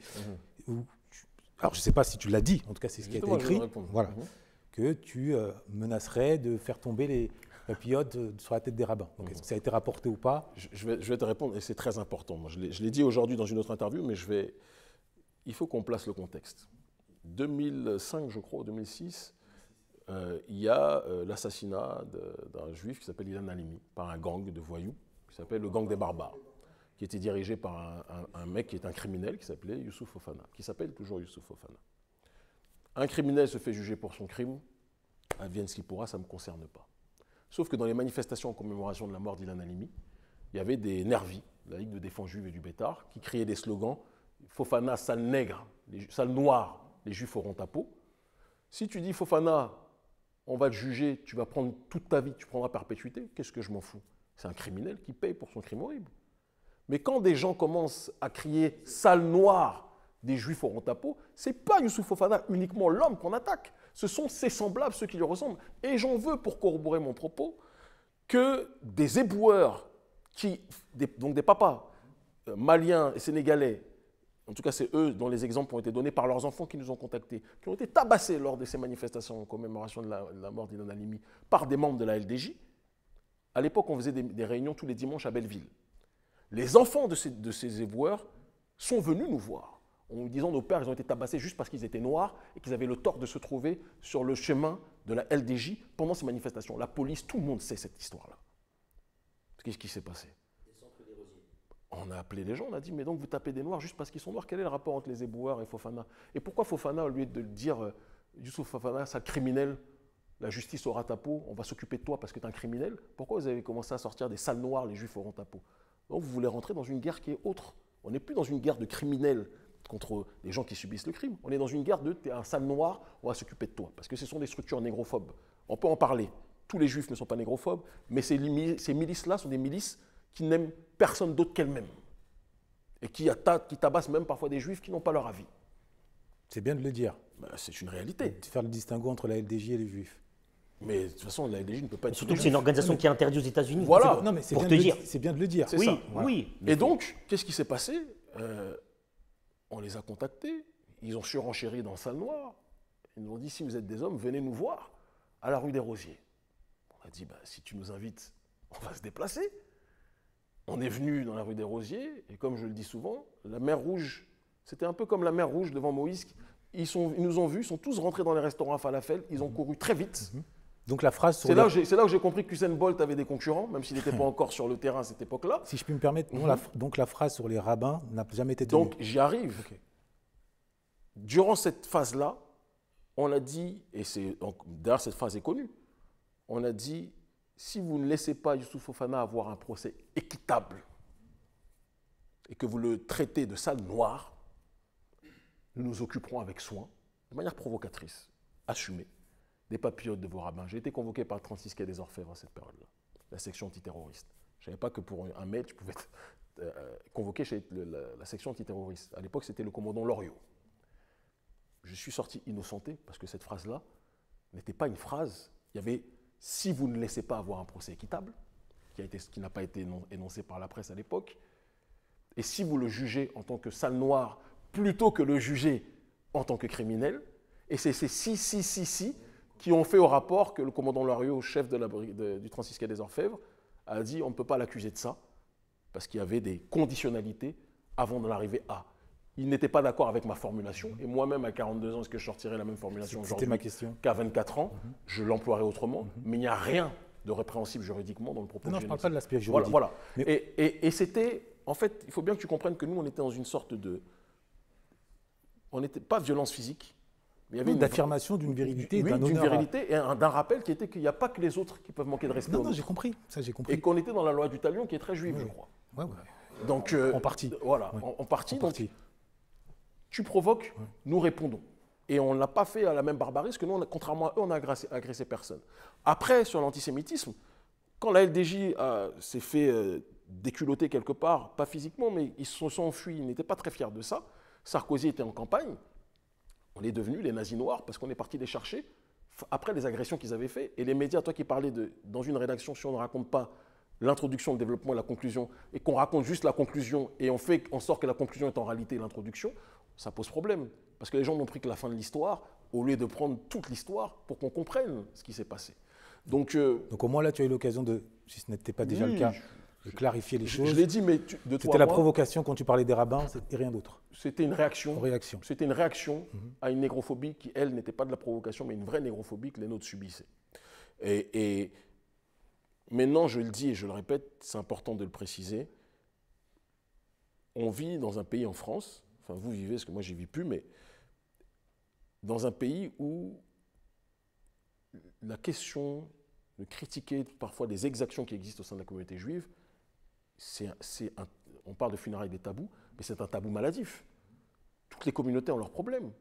alors, je ne sais pas si tu l'as dit, en tout cas, c'est ce qui a été écrit, voilà, mhm. que tu menacerais de faire tomber les, papillote sur la tête des rabbins. ça a été rapporté ou pas je, vais, te répondre, et c'est très important. je l'ai dit aujourd'hui dans une autre interview, mais je vais... il faut qu'on place le contexte. 2005, je crois, 2006, euh, il y a euh, l'assassinat d'un juif qui s'appelle Ilan Halimi par un gang de voyous qui s'appelle le gang des barbares, qui était dirigé par un, mec qui est un criminel qui s'appelait Youssouf Ofana, qui s'appelle toujours Youssouf Ofana. Un criminel se fait juger pour son crime, advienne ce qu'il pourra, ça ne me concerne pas. Sauf que dans les manifestations en commémoration de la mort d'Ilan Halimi, il y avait des nervis, la Ligue de défense juive et du bétard, qui criaient des slogans Fofana, sale nègre, les, sale les juifs auront ta peau. Si tu dis Fofana, on va te juger, tu vas prendre toute ta vie, tu prendras perpétuité, qu'est-ce que je m'en fous C'est un criminel qui paye pour son crime horrible. Mais quand des gens commencent à crier sale noir, des juifs auront ta peau, c'est pas Youssouf Fofana uniquement l'homme qu'on attaque ce sont ces semblables, ceux qui lui ressemblent. Et j'en veux pour corroborer mon propos que des éboueurs, qui, donc des papas euh, maliens et sénégalais, en tout cas c'est eux dont les exemples ont été donnés par leurs enfants qui nous ont contactés, qui ont été tabassés lors de ces manifestations en commémoration de la, mort d'Ilan par des membres de la LDJ. À l'époque, on faisait des, réunions tous les dimanches à Belleville. Les enfants de ces éboueurs sont venus nous voir en disant, nos pères, ils ont été tabassés juste parce qu'ils étaient noirs et qu'ils avaient le tort de se trouver sur le chemin de la LDJ pendant ces manifestations. La police, tout le monde sait cette histoire-là. Qu'est-ce qui s'est passé on a appelé les gens, on a dit, mais donc vous tapez des noirs juste parce qu'ils sont noirs. Quel est le rapport entre les éboueurs et Fofana Et pourquoi Fofana, au lieu de dire, euh, Youssouf Fofana, ça criminel, la justice aura ta peau, on va s'occuper de toi parce que tu es un criminel, pourquoi vous avez commencé à sortir des salles noires, les juifs auront ta peau Donc vous voulez rentrer dans une guerre qui est autre. On n'est plus dans une guerre de criminels contre les gens qui subissent le crime. On est dans une guerre de t'es un sale noir, on va s'occuper de toi. Parce que ce sont des structures négrophobes. On peut en parler. Tous les juifs ne sont pas négrophobes, mais ces, ces milices-là sont des milices qui n'aiment personne d'autre qu'elles-mêmes. Et qui, qui tabassent même parfois des juifs qui n'ont pas leur avis. C'est bien de le dire. Bah, c'est une réalité. De faire le distinguo entre la LDJ et les juifs. Mais de toute façon, la LDJ ne peut pas être. Surtout que c'est une organisation qui est interdite aux États-Unis. Voilà, non, mais c'est bien, dire. C'est bien de le dire. Oui, oui. Et donc, qu'est-ce qui s'est passé euh, on les a contactés, ils ont surenchéri dans Salle Noire. Ils nous ont dit si vous êtes des hommes, venez nous voir à la rue des Rosiers. On a dit bah, si tu nous invites, on va se déplacer. On est venu dans la rue des Rosiers, et comme je le dis souvent, la mer Rouge, c'était un peu comme la mer Rouge devant Moïse. Ils, nous ont vus, ils sont tous rentrés dans les restaurants à Falafel, ils ont couru très vite. Mhm la phrase C'est là, que j'ai compris que Usain Bolt avait des concurrents, même s'il n'était pas encore sur le terrain à cette époque-là. Si je puis me permettre, donc la phrase sur les rabbins n'a jamais été donnée. Donc j'y arrive. Durant cette phase-là, on a dit, et derrière cette phase est connue, on a dit si vous ne laissez pas Youssouf Fofana avoir un procès équitable et que vous le traitez de sale noire, nous nous occuperons avec soin, de manière provocatrice, assumée, des papillotes de vos rabbins. J'ai été convoqué par le 36 des Orfèvres à cette période-là, la section antiterroriste. Je ne savais pas que pour un maître, je pouvais être euh, euh, convoqué chez la, section antiterroriste. À l'époque, c'était le commandant Loriot. Je suis sorti innocenté parce que cette phrase-là n'était pas une phrase. Il y avait si vous ne laissez pas avoir un procès équitable, qui, a été, qui n'a pas été énoncé par la presse à l'époque, et si vous le jugez en tant que sale noir plutôt que le juger en tant que criminel, et c'est si, si, si, si qui ont fait au rapport que le commandant au chef de la, du Transisquet des Orfèvres, a dit on ne peut pas l'accuser de ça, parce qu'il y avait des conditionnalités avant de l'arriver à. Il n'était pas d'accord avec ma formulation, et moi-même à 42 ans, est-ce que je sortirais la même formulation aujourd'hui ma question. Qu'à 24 ans, mhm. je l'emploierais autrement, mhm. mais il n'y a rien de répréhensible juridiquement dans le propos. Non, je ne parle pas de l'aspect juridique. Voilà. Et, et c'était, en fait, il faut bien que tu comprennes que nous, on était dans une sorte de, on n'était pas violence physique, il y avait une affirmation d'une vérité, d'une vérité et d'un rappel qui était qu'il n'y a pas que les autres qui peuvent manquer de respect. Non, non, j'ai compris. Ça, j'ai compris. Et qu'on était dans la loi du talion qui est très juive, je crois. Ouais, ouais. Donc, euh, en partie. Voilà, en, partie. tu provoques, nous répondons. Et on ne l'a pas fait à la même barbarie, parce que nous, on a, contrairement à eux, on n'a agressé, agressé, personne. Après, sur l'antisémitisme, quand la LDJ euh, s'est fait euh, déculoter quelque part, pas physiquement, mais ils se sont enfuis, ils n'étaient pas très fiers de ça. Sarkozy était en campagne on est devenus les nazis noirs parce qu'on est parti les chercher après les agressions qu'ils avaient faites. Et les médias, toi qui parlais de, dans une rédaction, si on ne raconte pas l'introduction, le développement et la conclusion, et qu'on raconte juste la conclusion et on fait en sorte que la conclusion est en réalité l'introduction, ça pose problème. Parce que les gens n'ont pris que la fin de l'histoire au lieu de prendre toute l'histoire pour qu'on comprenne ce qui s'est passé. Donc, euh, Donc au moins là, tu as eu l'occasion de, si ce n'était pas déjà le cas, clarifier les je, choses. Je l'ai dit, mais tu, de C'était la provocation quand tu parlais des rabbins et rien d'autre. C'était une réaction. réaction. C'était une réaction mhm. à une négrophobie qui, elle, n'était pas de la provocation, mais une vraie négrophobie que les nôtres subissaient. Et, et maintenant, je le dis et je le répète, c'est important de le préciser. On vit dans un pays en France, enfin vous vivez ce que moi j'y vis plus, mais dans un pays où la question de critiquer parfois des exactions qui existent au sein de la communauté juive on parle de funérailles des tabous, mais c'est un tabou maladif. Toutes les communautés ont leurs problèmes.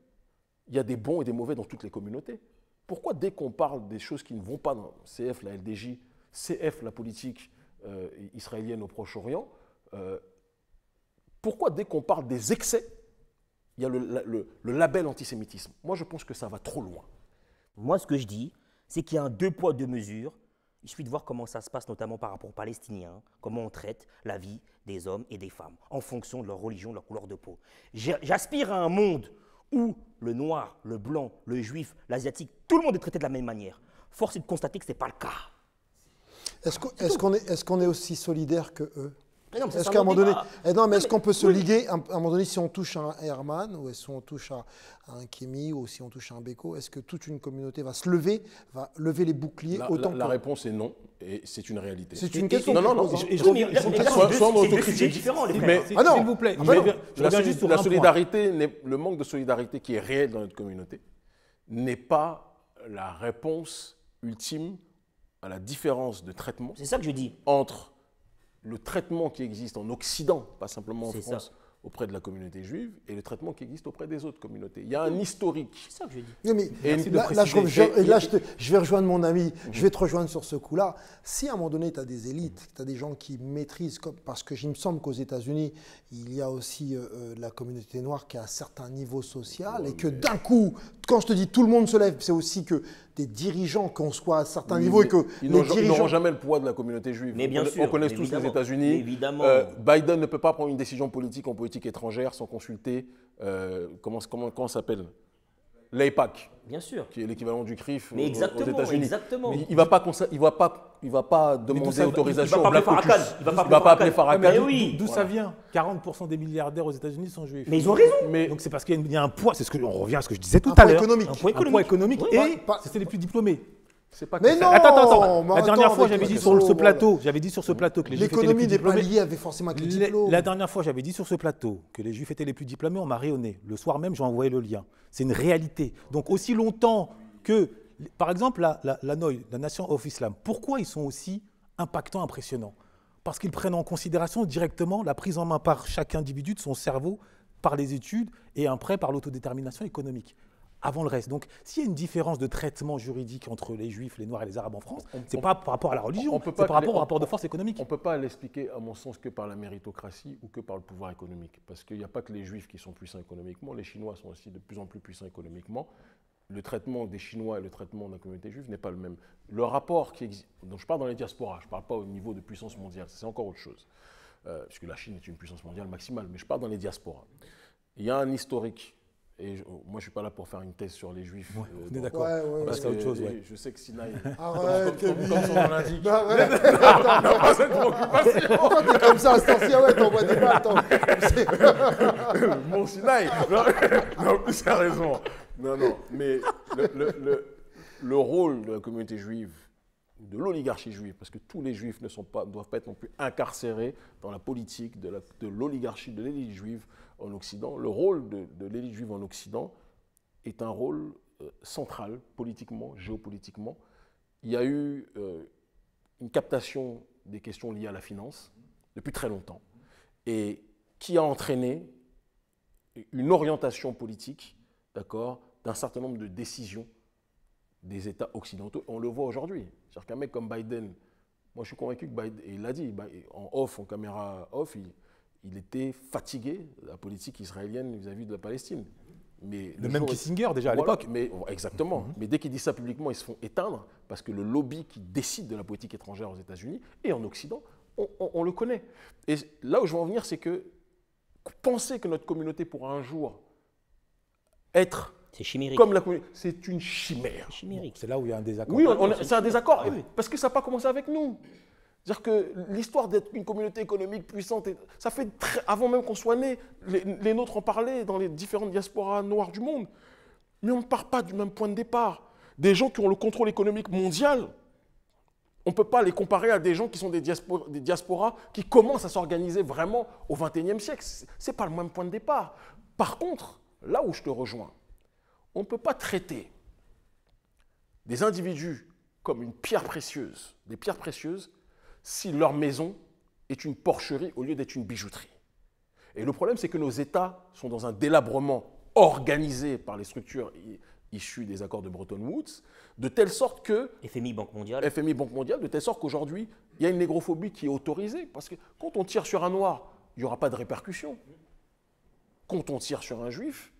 Il y a des bons et des mauvais dans toutes les communautés. Pourquoi dès qu'on parle des choses qui ne vont pas dans CF, la LDJ, CF, la politique euh, israélienne au Proche-Orient, euh, pourquoi dès qu'on parle des excès, il y a le, le label antisémitisme Moi, je pense que ça va trop loin. Moi, ce que je dis, c'est qu'il y a un deux poids, deux mesures il suffit de voir comment ça se passe, notamment par rapport aux Palestiniens, comment on traite la vie des hommes et des femmes en fonction de leur religion, de leur couleur de peau. J'aspire à un monde où le noir, le blanc, le juif, l'asiatique, tout le monde est traité de la même manière. Force est de constater que ce n'est pas le cas. Est-ce qu'on est, est, aussi solidaire que eux est-ce qu'à un moment donné, non, mais est-ce eh qu'on peut se liguer à un moment donné si on touche à un Herman ou si on touche à, un Kemi ou si on touche à un Beko, est-ce que toute une communauté va se lever, va lever les boucliers la, autant la, que... la réponse est non et c'est une réalité. C'est une question. Non, non, non. C'est différent, les Mais, ah s'il vous plaît. Ah je juste la solidarité, le manque de solidarité qui est réel dans notre communauté n'est pas la réponse ultime à la différence de traitement. C'est ça que je dis. Entre le traitement qui existe en Occident, pas simplement en France, auprès de la communauté juive, et le traitement qui existe auprès des autres communautés. Il y a un historique. C'est ça que je dis. là, je, vais rejoindre mon ami, je mhm. vais te rejoindre sur ce coup-là. Si à un moment donné, tu as des élites, tu as des gens qui maîtrisent, parce que j'ai me semble qu'aux États-Unis, il y a aussi euh, euh, la communauté noire qui a un certain niveau social, et que d'un coup, quand je te dis tout le monde se lève, c'est aussi que des dirigeants qu'on soit à certains niveaux et que ils n'auront jamais le poids de la communauté juive. Mais bien on, sûr, on connaît tous les États-Unis. Euh, Biden ne peut pas prendre une décision politique en politique étrangère sans consulter euh, comment comment comment s'appelle l'AIPAC. Bien sûr. Qui est l'équivalent du CRIF mais aux, États-Unis. il ne va pas il va pas il va pas demander autorisation au Il va pas, va pas appeler ah, Farrakhan. Oui. D'où ça vient 40% des milliardaires aux États-Unis sont juifs. Mais ils ont raison. Donc c'est parce qu'il y, a un poids. C'est ce que on revient à ce que je disais tout à l'heure. Un poids économique. Un poids économique. et c'est c'était les plus diplômés. C'est pas mais non Attends, attends, attends. La dernière fois, j'avais dit sur ce plateau, j'avais dit sur ce plateau que les juifs étaient les plus diplômés. L'économie des avait forcément que les diplômes. La dernière fois, j'avais dit sur ce plateau que les juifs étaient les plus diplômés. On m'a rayonné. Le soir même, j'ai envoyé le lien. C'est une réalité. Donc aussi longtemps que par exemple, la, la, la Nation of Islam, pourquoi ils sont aussi impactants, impressionnants Parce qu'ils prennent en considération directement la prise en main par chaque individu de son cerveau par les études et après par l'autodétermination économique avant le reste. Donc, s'il y a une différence de traitement juridique entre les Juifs, les Noirs et les Arabes en France, n'est pas par rapport à la religion, c'est par rapport au rapport de force économique. On ne peut pas l'expliquer, à mon sens, que par la méritocratie ou que par le pouvoir économique. Parce qu'il n'y a pas que les Juifs qui sont puissants économiquement, les Chinois sont aussi de plus en plus puissants économiquement le traitement des Chinois et le traitement de la communauté juive n'est pas le même. Le rapport qui existe, donc je parle dans les diasporas, je ne parle pas au niveau de puissance mondiale, c'est encore autre chose, euh, puisque la Chine est une puissance mondiale maximale, mais je parle dans les diasporas. Il y a un historique, et moi je ne suis pas là pour faire une thèse sur les juifs. Ouais, euh, on est d'accord, ouais, parce autre chose, Je sais que Sinaï, Arrête, comme, comme, comme son nom l'indique, arrête, attends, non, pas cette comme ça, c'est ce ouais, t'envoies des balles, attends. Mon Sinaï, non, non plus sérieusement. Non, non, mais le, le, le, rôle de la communauté juive, de l'oligarchie juive, parce que tous les juifs ne sont pas, doivent pas être non plus incarcérés dans la politique de l'oligarchie de l'élite juive en Occident. Le rôle de, l'élite juive en Occident est un rôle euh, central politiquement, géopolitiquement. Il y a eu euh, une captation des questions liées à la finance depuis très longtemps et qui a entraîné une orientation politique, d'accord, d'un certain nombre de décisions des États occidentaux. On le voit aujourd'hui. C'est-à-dire qu'un mec comme Biden, moi je suis convaincu que Biden, et il l'a dit, en off, en caméra off, il, il était fatigué de la politique israélienne vis-à-vis de la Palestine. Mais le, même Kissinger déjà à l'époque. mais oh, exactement. Mhm. Mais dès qu'il dit ça publiquement, ils se font éteindre parce que le lobby qui décide de la politique étrangère aux États-Unis et en Occident, on, on, le connaît. Et là où je veux en venir, c'est que penser que notre communauté pourra un jour être c'est chimérique. Comme la c'est une chimère. C'est là où il y a un désaccord. Oui, c'est un désaccord parce que ça n'a pas commencé avec nous. C'est-à-dire que l'histoire d'être une communauté économique puissante, ça fait avant même qu'on soit né, les, nôtres en parlaient dans les différentes diasporas noires du monde. Mais on ne part pas du même point de départ. Des gens qui ont le contrôle économique mondial, on ne peut pas les comparer à des gens qui sont des, des diasporas qui commencent à s'organiser vraiment au XXIe siècle. Ce n'est pas le même point de départ. Par contre, là où je te rejoins, on ne peut pas traiter des individus comme une pierre précieuse, des pierres précieuses, si leur maison est une porcherie au lieu d'être une bijouterie. Et le problème, c'est que nos États sont dans un délabrement organisé par les structures issues des accords de Bretton Woods, de telle sorte que... FMI, Banque mondiale. FMI, Banque mondiale, de telle sorte qu'aujourd'hui, il y a une négrophobie qui est autorisée. Parce que quand on tire sur un noir, il n'y aura pas de répercussion. Quand on tire sur un juif,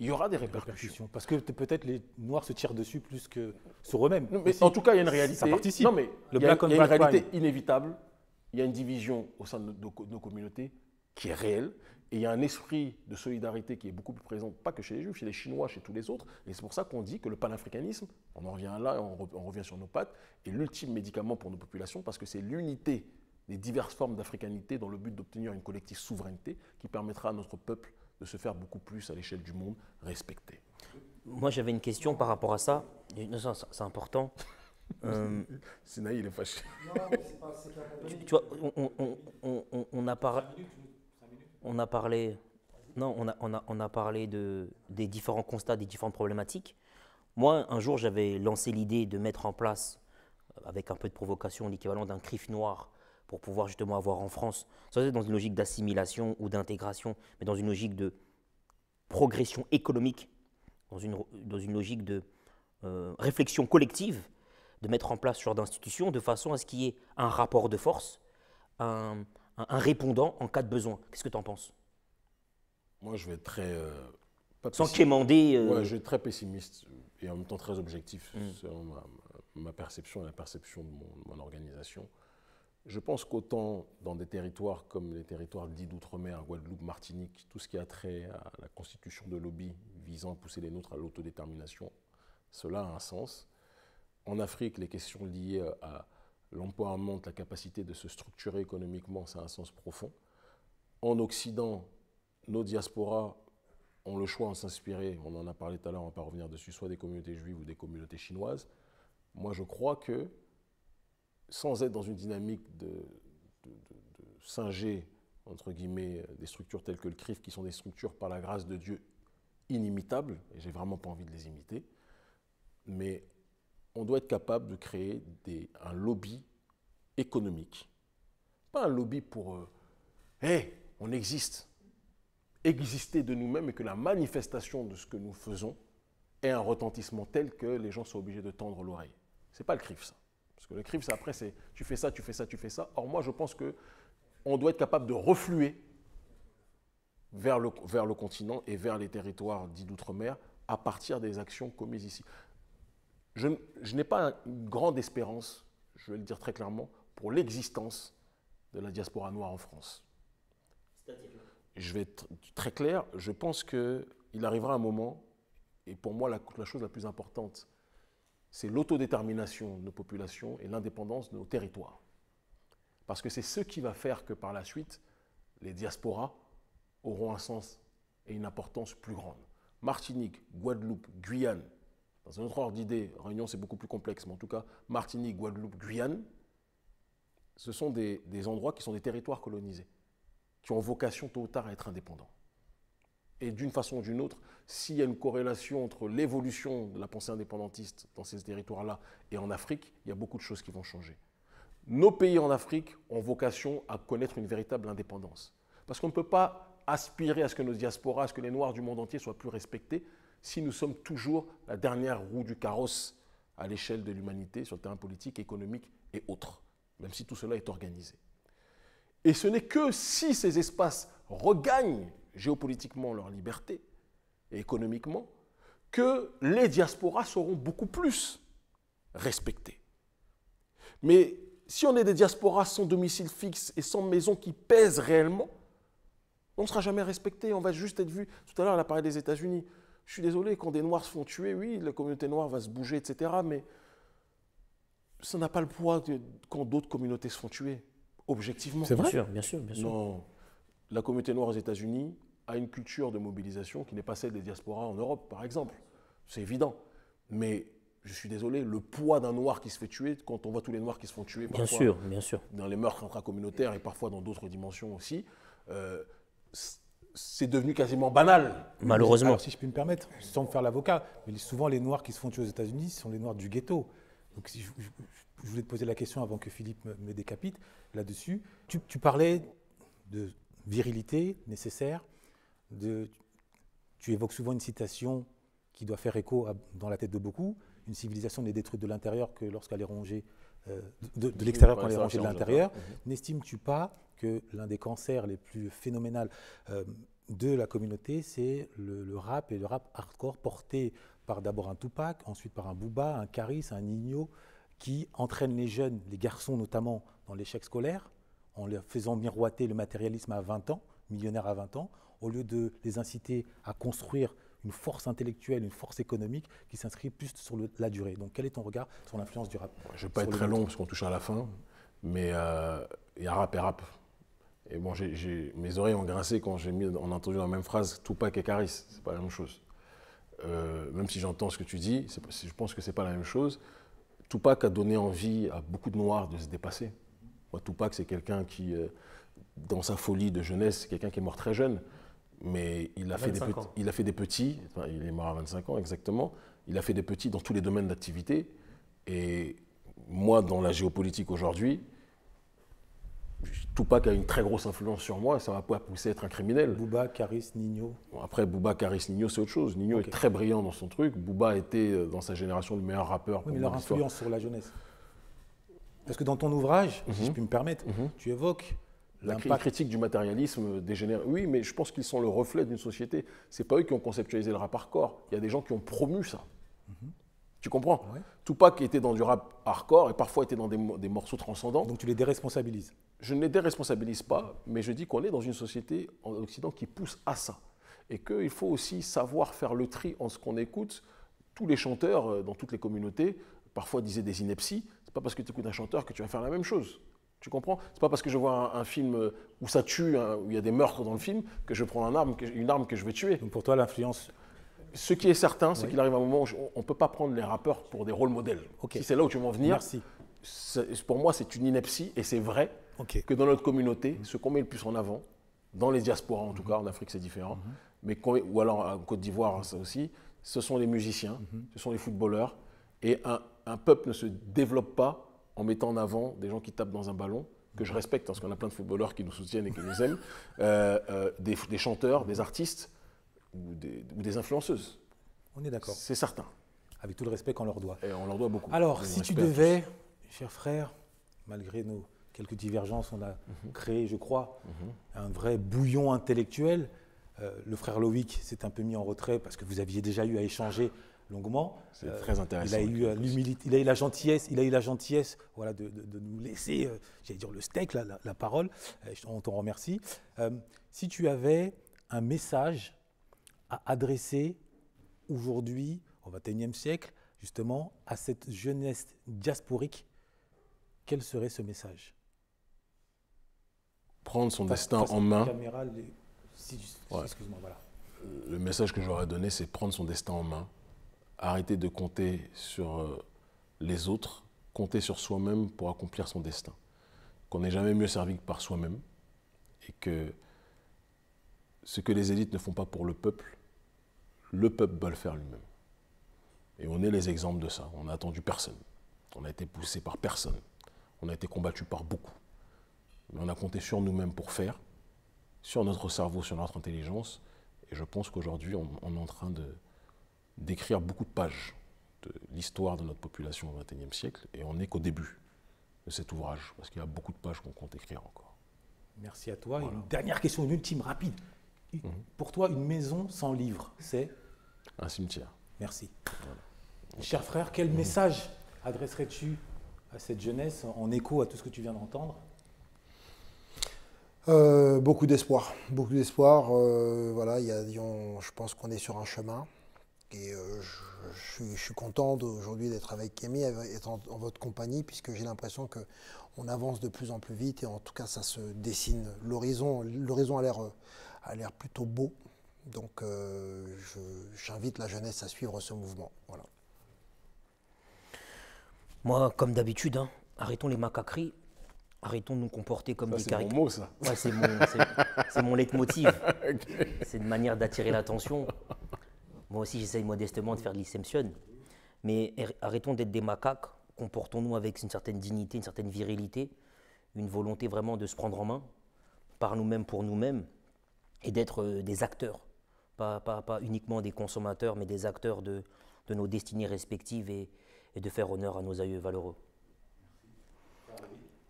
il y aura des répercussions. Parce que peut-être les Noirs se tirent dessus plus que sur eux-mêmes. en tout cas, il y a une réalité. Ça participe. Non, mais le y a, une réalité inévitable. Il y a une division au sein de nos, communautés qui est réelle. Et il y a un esprit de solidarité qui est beaucoup plus présent, pas que chez les Juifs, chez les Chinois, chez tous les autres. Et c'est pour ça qu'on dit que le panafricanisme, on en revient là, on, on revient sur nos pattes, est l'ultime médicament pour nos populations parce que c'est l'unité des diverses formes d'africanité dans le but d'obtenir une collective souveraineté qui permettra à notre peuple de se faire beaucoup plus à l'échelle du monde respecter. Moi, j'avais une question par rapport à ça. C'est important. Euh, Sinaï, il est fâché. Non, c'est pas, tu, vois, on, a, parlé, on a parlé. Non, on a, on a, on a parlé de, des différents constats, des différentes problématiques. Moi, un jour, j'avais lancé l'idée de mettre en place, avec un peu de provocation, l'équivalent d'un CRIF noir pour pouvoir justement avoir en France, sans être dans une logique d'assimilation ou d'intégration, mais dans une logique de progression économique, dans une, dans une logique de euh, réflexion collective, de mettre en place ce genre d'institution de façon à ce qu'il y ait un rapport de force, un, répondant en cas de besoin. Qu'est-ce que tu en penses Moi, je vais être très. Euh, pas Sans quémander. Euh... je vais être très pessimiste et en même temps très objectif mm. selon ma, perception et la perception de mon organisation. Je pense qu'autant dans des territoires comme les territoires dits d'outre-mer, Guadeloupe, Martinique, tout ce qui a trait à la constitution de lobbies visant à pousser les nôtres à l'autodétermination, cela a un sens. En Afrique, les questions liées à l'emploi l'empowerment, la capacité de se structurer économiquement, ça a un sens profond. En Occident, nos diasporas ont le choix en s'inspirer, on en a parlé tout à l'heure, on ne va pas revenir dessus, soit des communautés juives ou des communautés chinoises. Moi, je crois que sans être dans une dynamique de, de, singer, entre guillemets, euh, des structures telles que le CRIF, qui sont des structures, par la grâce de Dieu, inimitables, et j'ai vraiment pas envie de les imiter, mais on doit être capable de créer des, un lobby économique. Pas un lobby pour hé, euh, on existe !» Exister de nous-mêmes et que la manifestation de ce que nous faisons ait un retentissement tel que les gens sont obligés de tendre l'oreille. C'est pas le CRIF, ça. Parce que le crime, c'est après, c'est tu fais ça, tu fais ça, tu fais ça. Or, moi, je pense qu'on doit être capable de refluer vers le, vers le continent et vers les territoires dits d'outre-mer à partir des actions commises ici. Je, n'ai pas une grande espérance, je vais le dire très clairement, pour l'existence de la diaspora noire en France. Je vais être très clair, je pense qu'il arrivera un moment, et pour moi la chose la plus importante, c'est l'autodétermination de nos populations et l'indépendance de nos territoires. Parce que c'est ce qui va faire que par la suite, les diasporas auront un sens et une importance plus grande. Martinique, Guadeloupe, Guyane, dans un autre ordre d'idée, Réunion c'est beaucoup plus complexe, mais en tout cas, Martinique, Guadeloupe, Guyane, ce sont des, des endroits qui sont des territoires colonisés, qui ont vocation tôt ou tard à être indépendants. Et d'une façon ou d'une autre, s'il y a une corrélation entre l'évolution de la pensée indépendantiste dans ces territoires-là et en Afrique, il y a beaucoup de choses qui vont changer. Nos pays en Afrique ont vocation à connaître une véritable indépendance. Parce qu'on ne peut pas aspirer à ce que nos diasporas, à ce que les Noirs du monde entier soient plus respectés si nous sommes toujours la dernière roue du carrosse à l'échelle de l'humanité sur le terrain politique, économique et autre, même si tout cela est organisé. Et ce n'est que si ces espaces regagnent géopolitiquement leur liberté et économiquement, que les diasporas seront beaucoup plus respectées. Mais si on est des diasporas sans domicile fixe et sans maison qui pèse réellement, on ne sera jamais respecté, on va juste être vu. Tout à l'heure, elle a parlé des États-Unis. Je suis désolé, quand des Noirs se font tuer, oui, la communauté noire va se bouger, etc. Mais ça n'a pas le poids quand d'autres communautés se font tuer, objectivement. C'est vrai Bien sûr, bien sûr. Bien sûr. Non la communauté noire aux États-Unis a une culture de mobilisation qui n'est pas celle des diasporas en Europe, par exemple. C'est évident. Mais je suis désolé, le poids d'un noir qui se fait tuer, quand on voit tous les noirs qui se font tuer, bien sûr, bien sûr. dans les meurtres intra-communautaires et parfois dans d'autres dimensions aussi, euh, c'est devenu quasiment banal. Malheureusement. si je puis me permettre, sans me faire l'avocat, mais souvent les noirs qui se font tuer aux États-Unis sont les noirs du ghetto. Donc, je, voulais te poser la question avant que Philippe me, décapite là-dessus. tu parlais de virilité nécessaire. De, tu évoques souvent une citation qui doit faire écho dans la tête de beaucoup. Une civilisation n'est détruite de l'intérieur que lorsqu'elle est rongée euh, de, l'extérieur quand elle est rongée de l'intérieur. Mhm. N'estimes-tu pas que l'un des cancers les plus phénoménales euh, de la communauté, c'est le, rap et le rap hardcore porté par d'abord un Tupac, ensuite par un Booba, un Caris, un Nino, qui entraîne les jeunes, les garçons notamment, dans l'échec scolaire en leur faisant miroiter le matérialisme à 20 ans, millionnaire à 20 ans, au lieu de les inciter à construire une force intellectuelle, une force économique qui s'inscrit plus sur la durée. Donc quel est ton regard sur l'influence du rap Je ne vais pas être très long parce qu'on touche à la fin, mais euh, il y a rap et rap. Et bon, mes oreilles ont grincé quand j'ai mis entendu la même phrase Tupac et Caris, n'est pas la même chose. Euh, même si j'entends ce que tu dis, je pense que ce n'est pas la même chose. Tupac a donné envie à beaucoup de Noirs de se dépasser. Moi, Tupac, c'est quelqu'un qui, euh, dans sa folie de jeunesse, c'est quelqu'un qui est mort très jeune. Mais il a, fait des, petits, il a fait des petits, il est mort à 25 ans exactement, il a fait des petits dans tous les domaines d'activité. Et moi, dans la géopolitique aujourd'hui, Tupac a une très grosse influence sur moi ça m'a pas poussé à être un criminel. Booba, Caris, Nino. après, Booba, Caris, Nino, c'est autre chose. Nino est très brillant dans son truc. Booba était, euh, dans sa génération, le meilleur rappeur. Oui, mais leur influence sur la jeunesse. Parce que dans ton ouvrage, si je mhm. puis me permettre, mhm. tu évoques l'impact critique du matérialisme dégénéré. Oui, mais je pense qu'ils sont le reflet d'une société. C'est pas eux qui ont conceptualisé le rap hardcore. Il y a des gens qui ont promu ça. Mhm. Tu comprends Tout pas qui était dans du rap hardcore et parfois était dans des, des morceaux transcendants. Donc tu les déresponsabilises Je ne les déresponsabilise pas, mais je dis qu'on est dans une société en Occident qui pousse à ça. Et qu'il faut aussi savoir faire le tri en ce qu'on écoute. Tous les chanteurs euh, dans toutes les communautés, parfois disaient des inepties, n'est pas parce que tu écoutes un chanteur que tu vas faire la même chose. Tu comprends C'est pas parce que je vois un, film où ça tue, hein, où il y a des meurtres dans le film, que je prends une arme que, une arme que je vais tuer. Donc pour toi, l'influence ce qui est certain, c'est qu'il arrive un moment où on ne peut pas prendre les rappeurs pour des rôles modèles. Si c'est là où tu veux en venir, Merci. pour moi, c'est une ineptie et c'est vrai que dans notre communauté, mhm. ce qu'on met le plus en avant, dans les diasporas en tout cas, en Afrique c'est différent, mhm. mais ou alors en Côte d'Ivoire, hein, ça aussi, ce sont les musiciens, mhm. ce sont les footballeurs et un, un peuple ne se développe pas en mettant en avant des gens qui tapent dans un ballon, que je respecte, parce qu'on a plein de footballeurs qui nous soutiennent et qui nous aiment, euh, euh, des, chanteurs, des artistes ou des, influenceuses. On est d'accord. C'est certain. Avec tout le respect qu'on leur doit. Et on leur doit beaucoup. Alors, si tu devais, cher frère, malgré nos quelques divergences, on a mhm. créé, je crois, mhm. un vrai bouillon intellectuel. Euh, le frère Loïc s'est un peu mis en retrait parce que vous aviez déjà eu à échanger longuement. C'est euh, très intéressant. Il a eu euh, l'humilité, il a la gentillesse, il a eu la gentillesse, voilà, de, nous laisser, euh, j'allais dire le steak, la, parole. on t'en remercie. si tu avais un message à adresser aujourd'hui, au XXIe siècle, justement, à cette jeunesse diasporique, quel serait ce message Prendre son destin en main. Le message que j'aurais donné, c'est prendre son destin en main, arrêter de compter sur euh, les autres, compter sur soi-même pour accomplir son destin. Qu'on n'est jamais mieux servi que par soi-même et que ce que les élites ne font pas pour le peuple, le peuple doit le faire lui-même. Et on est les exemples de ça. On n'a attendu personne. On a été poussé par personne. On a été combattu par beaucoup. Mais on a compté sur nous-mêmes pour faire, sur notre cerveau, sur notre intelligence. Et je pense qu'aujourd'hui, on est en train de, d'écrire beaucoup de pages de l'histoire de notre population au XXIe siècle, et on n'est qu'au début de cet ouvrage, parce qu'il y a beaucoup de pages qu'on compte écrire encore. Merci à toi. Une dernière question, une ultime, rapide. Mhm. Pour toi, une maison sans livres, c'est Un cimetière. Merci. Cher frère, quel message adresserais-tu à cette jeunesse en écho à tout ce que tu viens d'entendre euh, beaucoup d'espoir, beaucoup d'espoir. Euh, voilà, y a, je pense qu'on est sur un chemin. Et euh, je, suis, content aujourd'hui d'être avec Camille, d'être en, votre compagnie, puisque j'ai l'impression qu'on avance de plus en plus vite et en tout cas ça se dessine. L'horizon euh, a l'air plutôt beau. Donc euh, j'invite la jeunesse à suivre ce mouvement. Moi, comme d'habitude, hein, arrêtons les macaqueries, arrêtons de nous comporter comme des caricatures. C'est mon mot, c'est mon, leitmotiv. C'est une manière d'attirer l'attention. Moi aussi, j'essaye modestement de faire de l'issemtion. Mais er, arrêtons d'être des macaques, comportons-nous avec une certaine dignité, une certaine virilité, une volonté vraiment de se prendre en main, par nous-mêmes, pour nous-mêmes, et d'être euh, des acteurs, pas, uniquement des consommateurs, mais des acteurs de, nos destinées respectives et, de faire honneur à nos aïeux valeureux.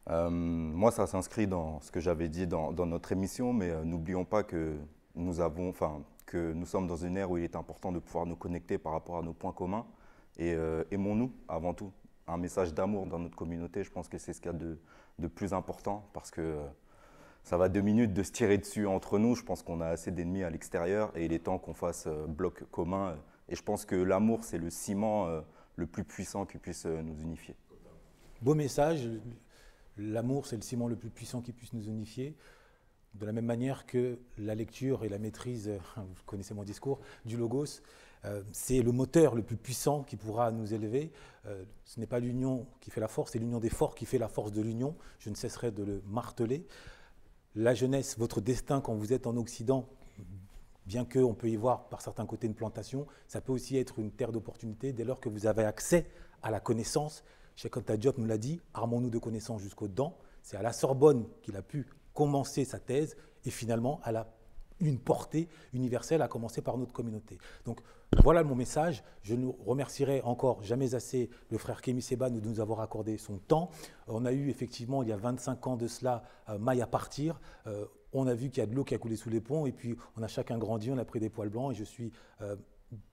Euh, moi, ça s'inscrit dans ce que j'avais dit dans, notre émission, mais euh, n'oublions pas que nous avons, enfin, que nous sommes dans une ère où il est important de pouvoir nous connecter par rapport à nos points communs et euh, aimons-nous avant tout. Un message d'amour dans notre communauté, je pense que c'est ce qu'il y a de, plus important parce que euh, ça va deux minutes de se tirer dessus entre nous. Je pense qu'on a assez d'ennemis à l'extérieur et il est temps qu'on fasse euh, bloc commun. Et je pense que l'amour, c'est le ciment le plus puissant qui puisse nous unifier. Beau message. L'amour, c'est le ciment le plus puissant qui puisse nous unifier de la même manière que la lecture et la maîtrise, euh, vous connaissez mon discours, du logos, euh, c'est le moteur le plus puissant qui pourra nous élever. Euh, ce n'est pas l'union qui fait la force, c'est l'union des forts qui fait la force de l'union. Je ne cesserai de le marteler. La jeunesse, votre destin quand vous êtes en Occident, bien qu'on peut y voir par certains côtés une plantation, ça peut aussi être une terre d'opportunité dès lors que vous avez accès à la connaissance. Cheikh nous l'a dit, armons-nous de connaissances jusqu'aux dents. C'est à la Sorbonne qu'il a pu commencer sa thèse et finalement elle a une portée universelle, à commencer par notre communauté. Donc voilà mon message. Je nous remercierai encore jamais assez le frère Kémy Seba de nous avoir accordé son temps. Euh, on a eu effectivement, il y a 25 ans de cela, euh, maille à partir. Euh, on a vu qu'il y a de l'eau qui a coulé sous les ponts et puis on a chacun grandi, on a pris des poils blancs et je suis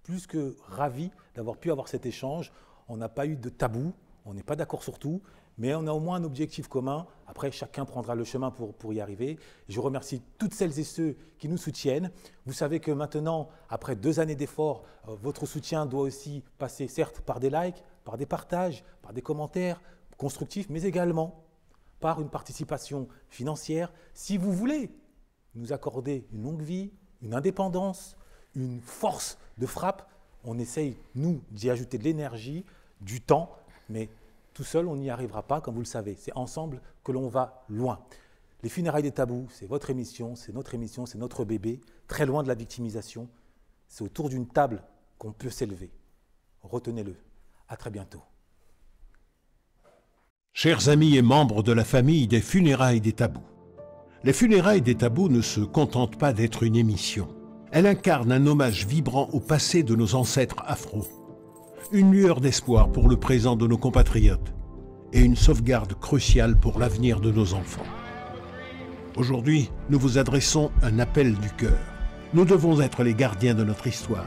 plus que ravi d'avoir pu avoir cet échange. On n'a pas eu de tabou, on n'est pas d'accord sur tout, mais on a au moins un objectif commun. Après, chacun prendra le chemin pour, y arriver. Je remercie toutes celles et ceux qui nous soutiennent. Vous savez que maintenant, après deux années d'efforts, euh, votre soutien doit aussi passer, certes, par des likes, par des partages, par des commentaires constructifs, mais également par une participation financière. Si vous voulez nous accorder une longue vie, une indépendance, une force de frappe, on essaye, nous, d'y ajouter de l'énergie, du temps, mais tout seul, on n'y arrivera pas, comme vous le savez. C'est ensemble que l'on va loin. Les funérailles des tabous, c'est votre émission, c'est notre émission, c'est notre bébé, très loin de la victimisation. C'est autour d'une table qu'on peut s'élever. Retenez-le. À très bientôt. Chers amis et membres de la famille des funérailles des tabous, les funérailles des tabous ne se contentent pas d'être une émission. Elle incarne un hommage vibrant au passé de nos ancêtres afro une lueur d'espoir pour le présent de nos compatriotes et une sauvegarde cruciale pour l'avenir de nos enfants. Aujourd'hui, nous vous adressons un appel du cœur. Nous devons être les gardiens de notre histoire,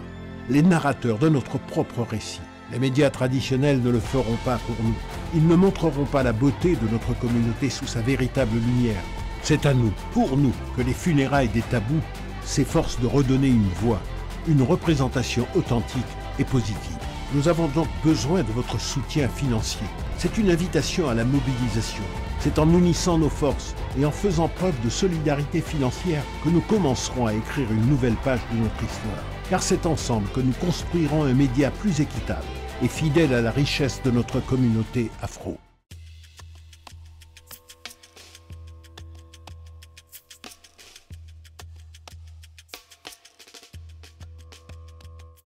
les narrateurs de notre propre récit. Les médias traditionnels ne le feront pas pour nous. Ils ne montreront pas la beauté de notre communauté sous sa véritable lumière. C'est à nous, pour nous, que les funérailles des tabous s'efforcent de redonner une voix, une représentation authentique et positive. Nous avons donc besoin de votre soutien financier. C'est une invitation à la mobilisation. C'est en unissant nos forces et en faisant preuve de solidarité financière que nous commencerons à écrire une nouvelle page de notre histoire. Car c'est ensemble que nous construirons un média plus équitable et fidèle à la richesse de notre communauté afro.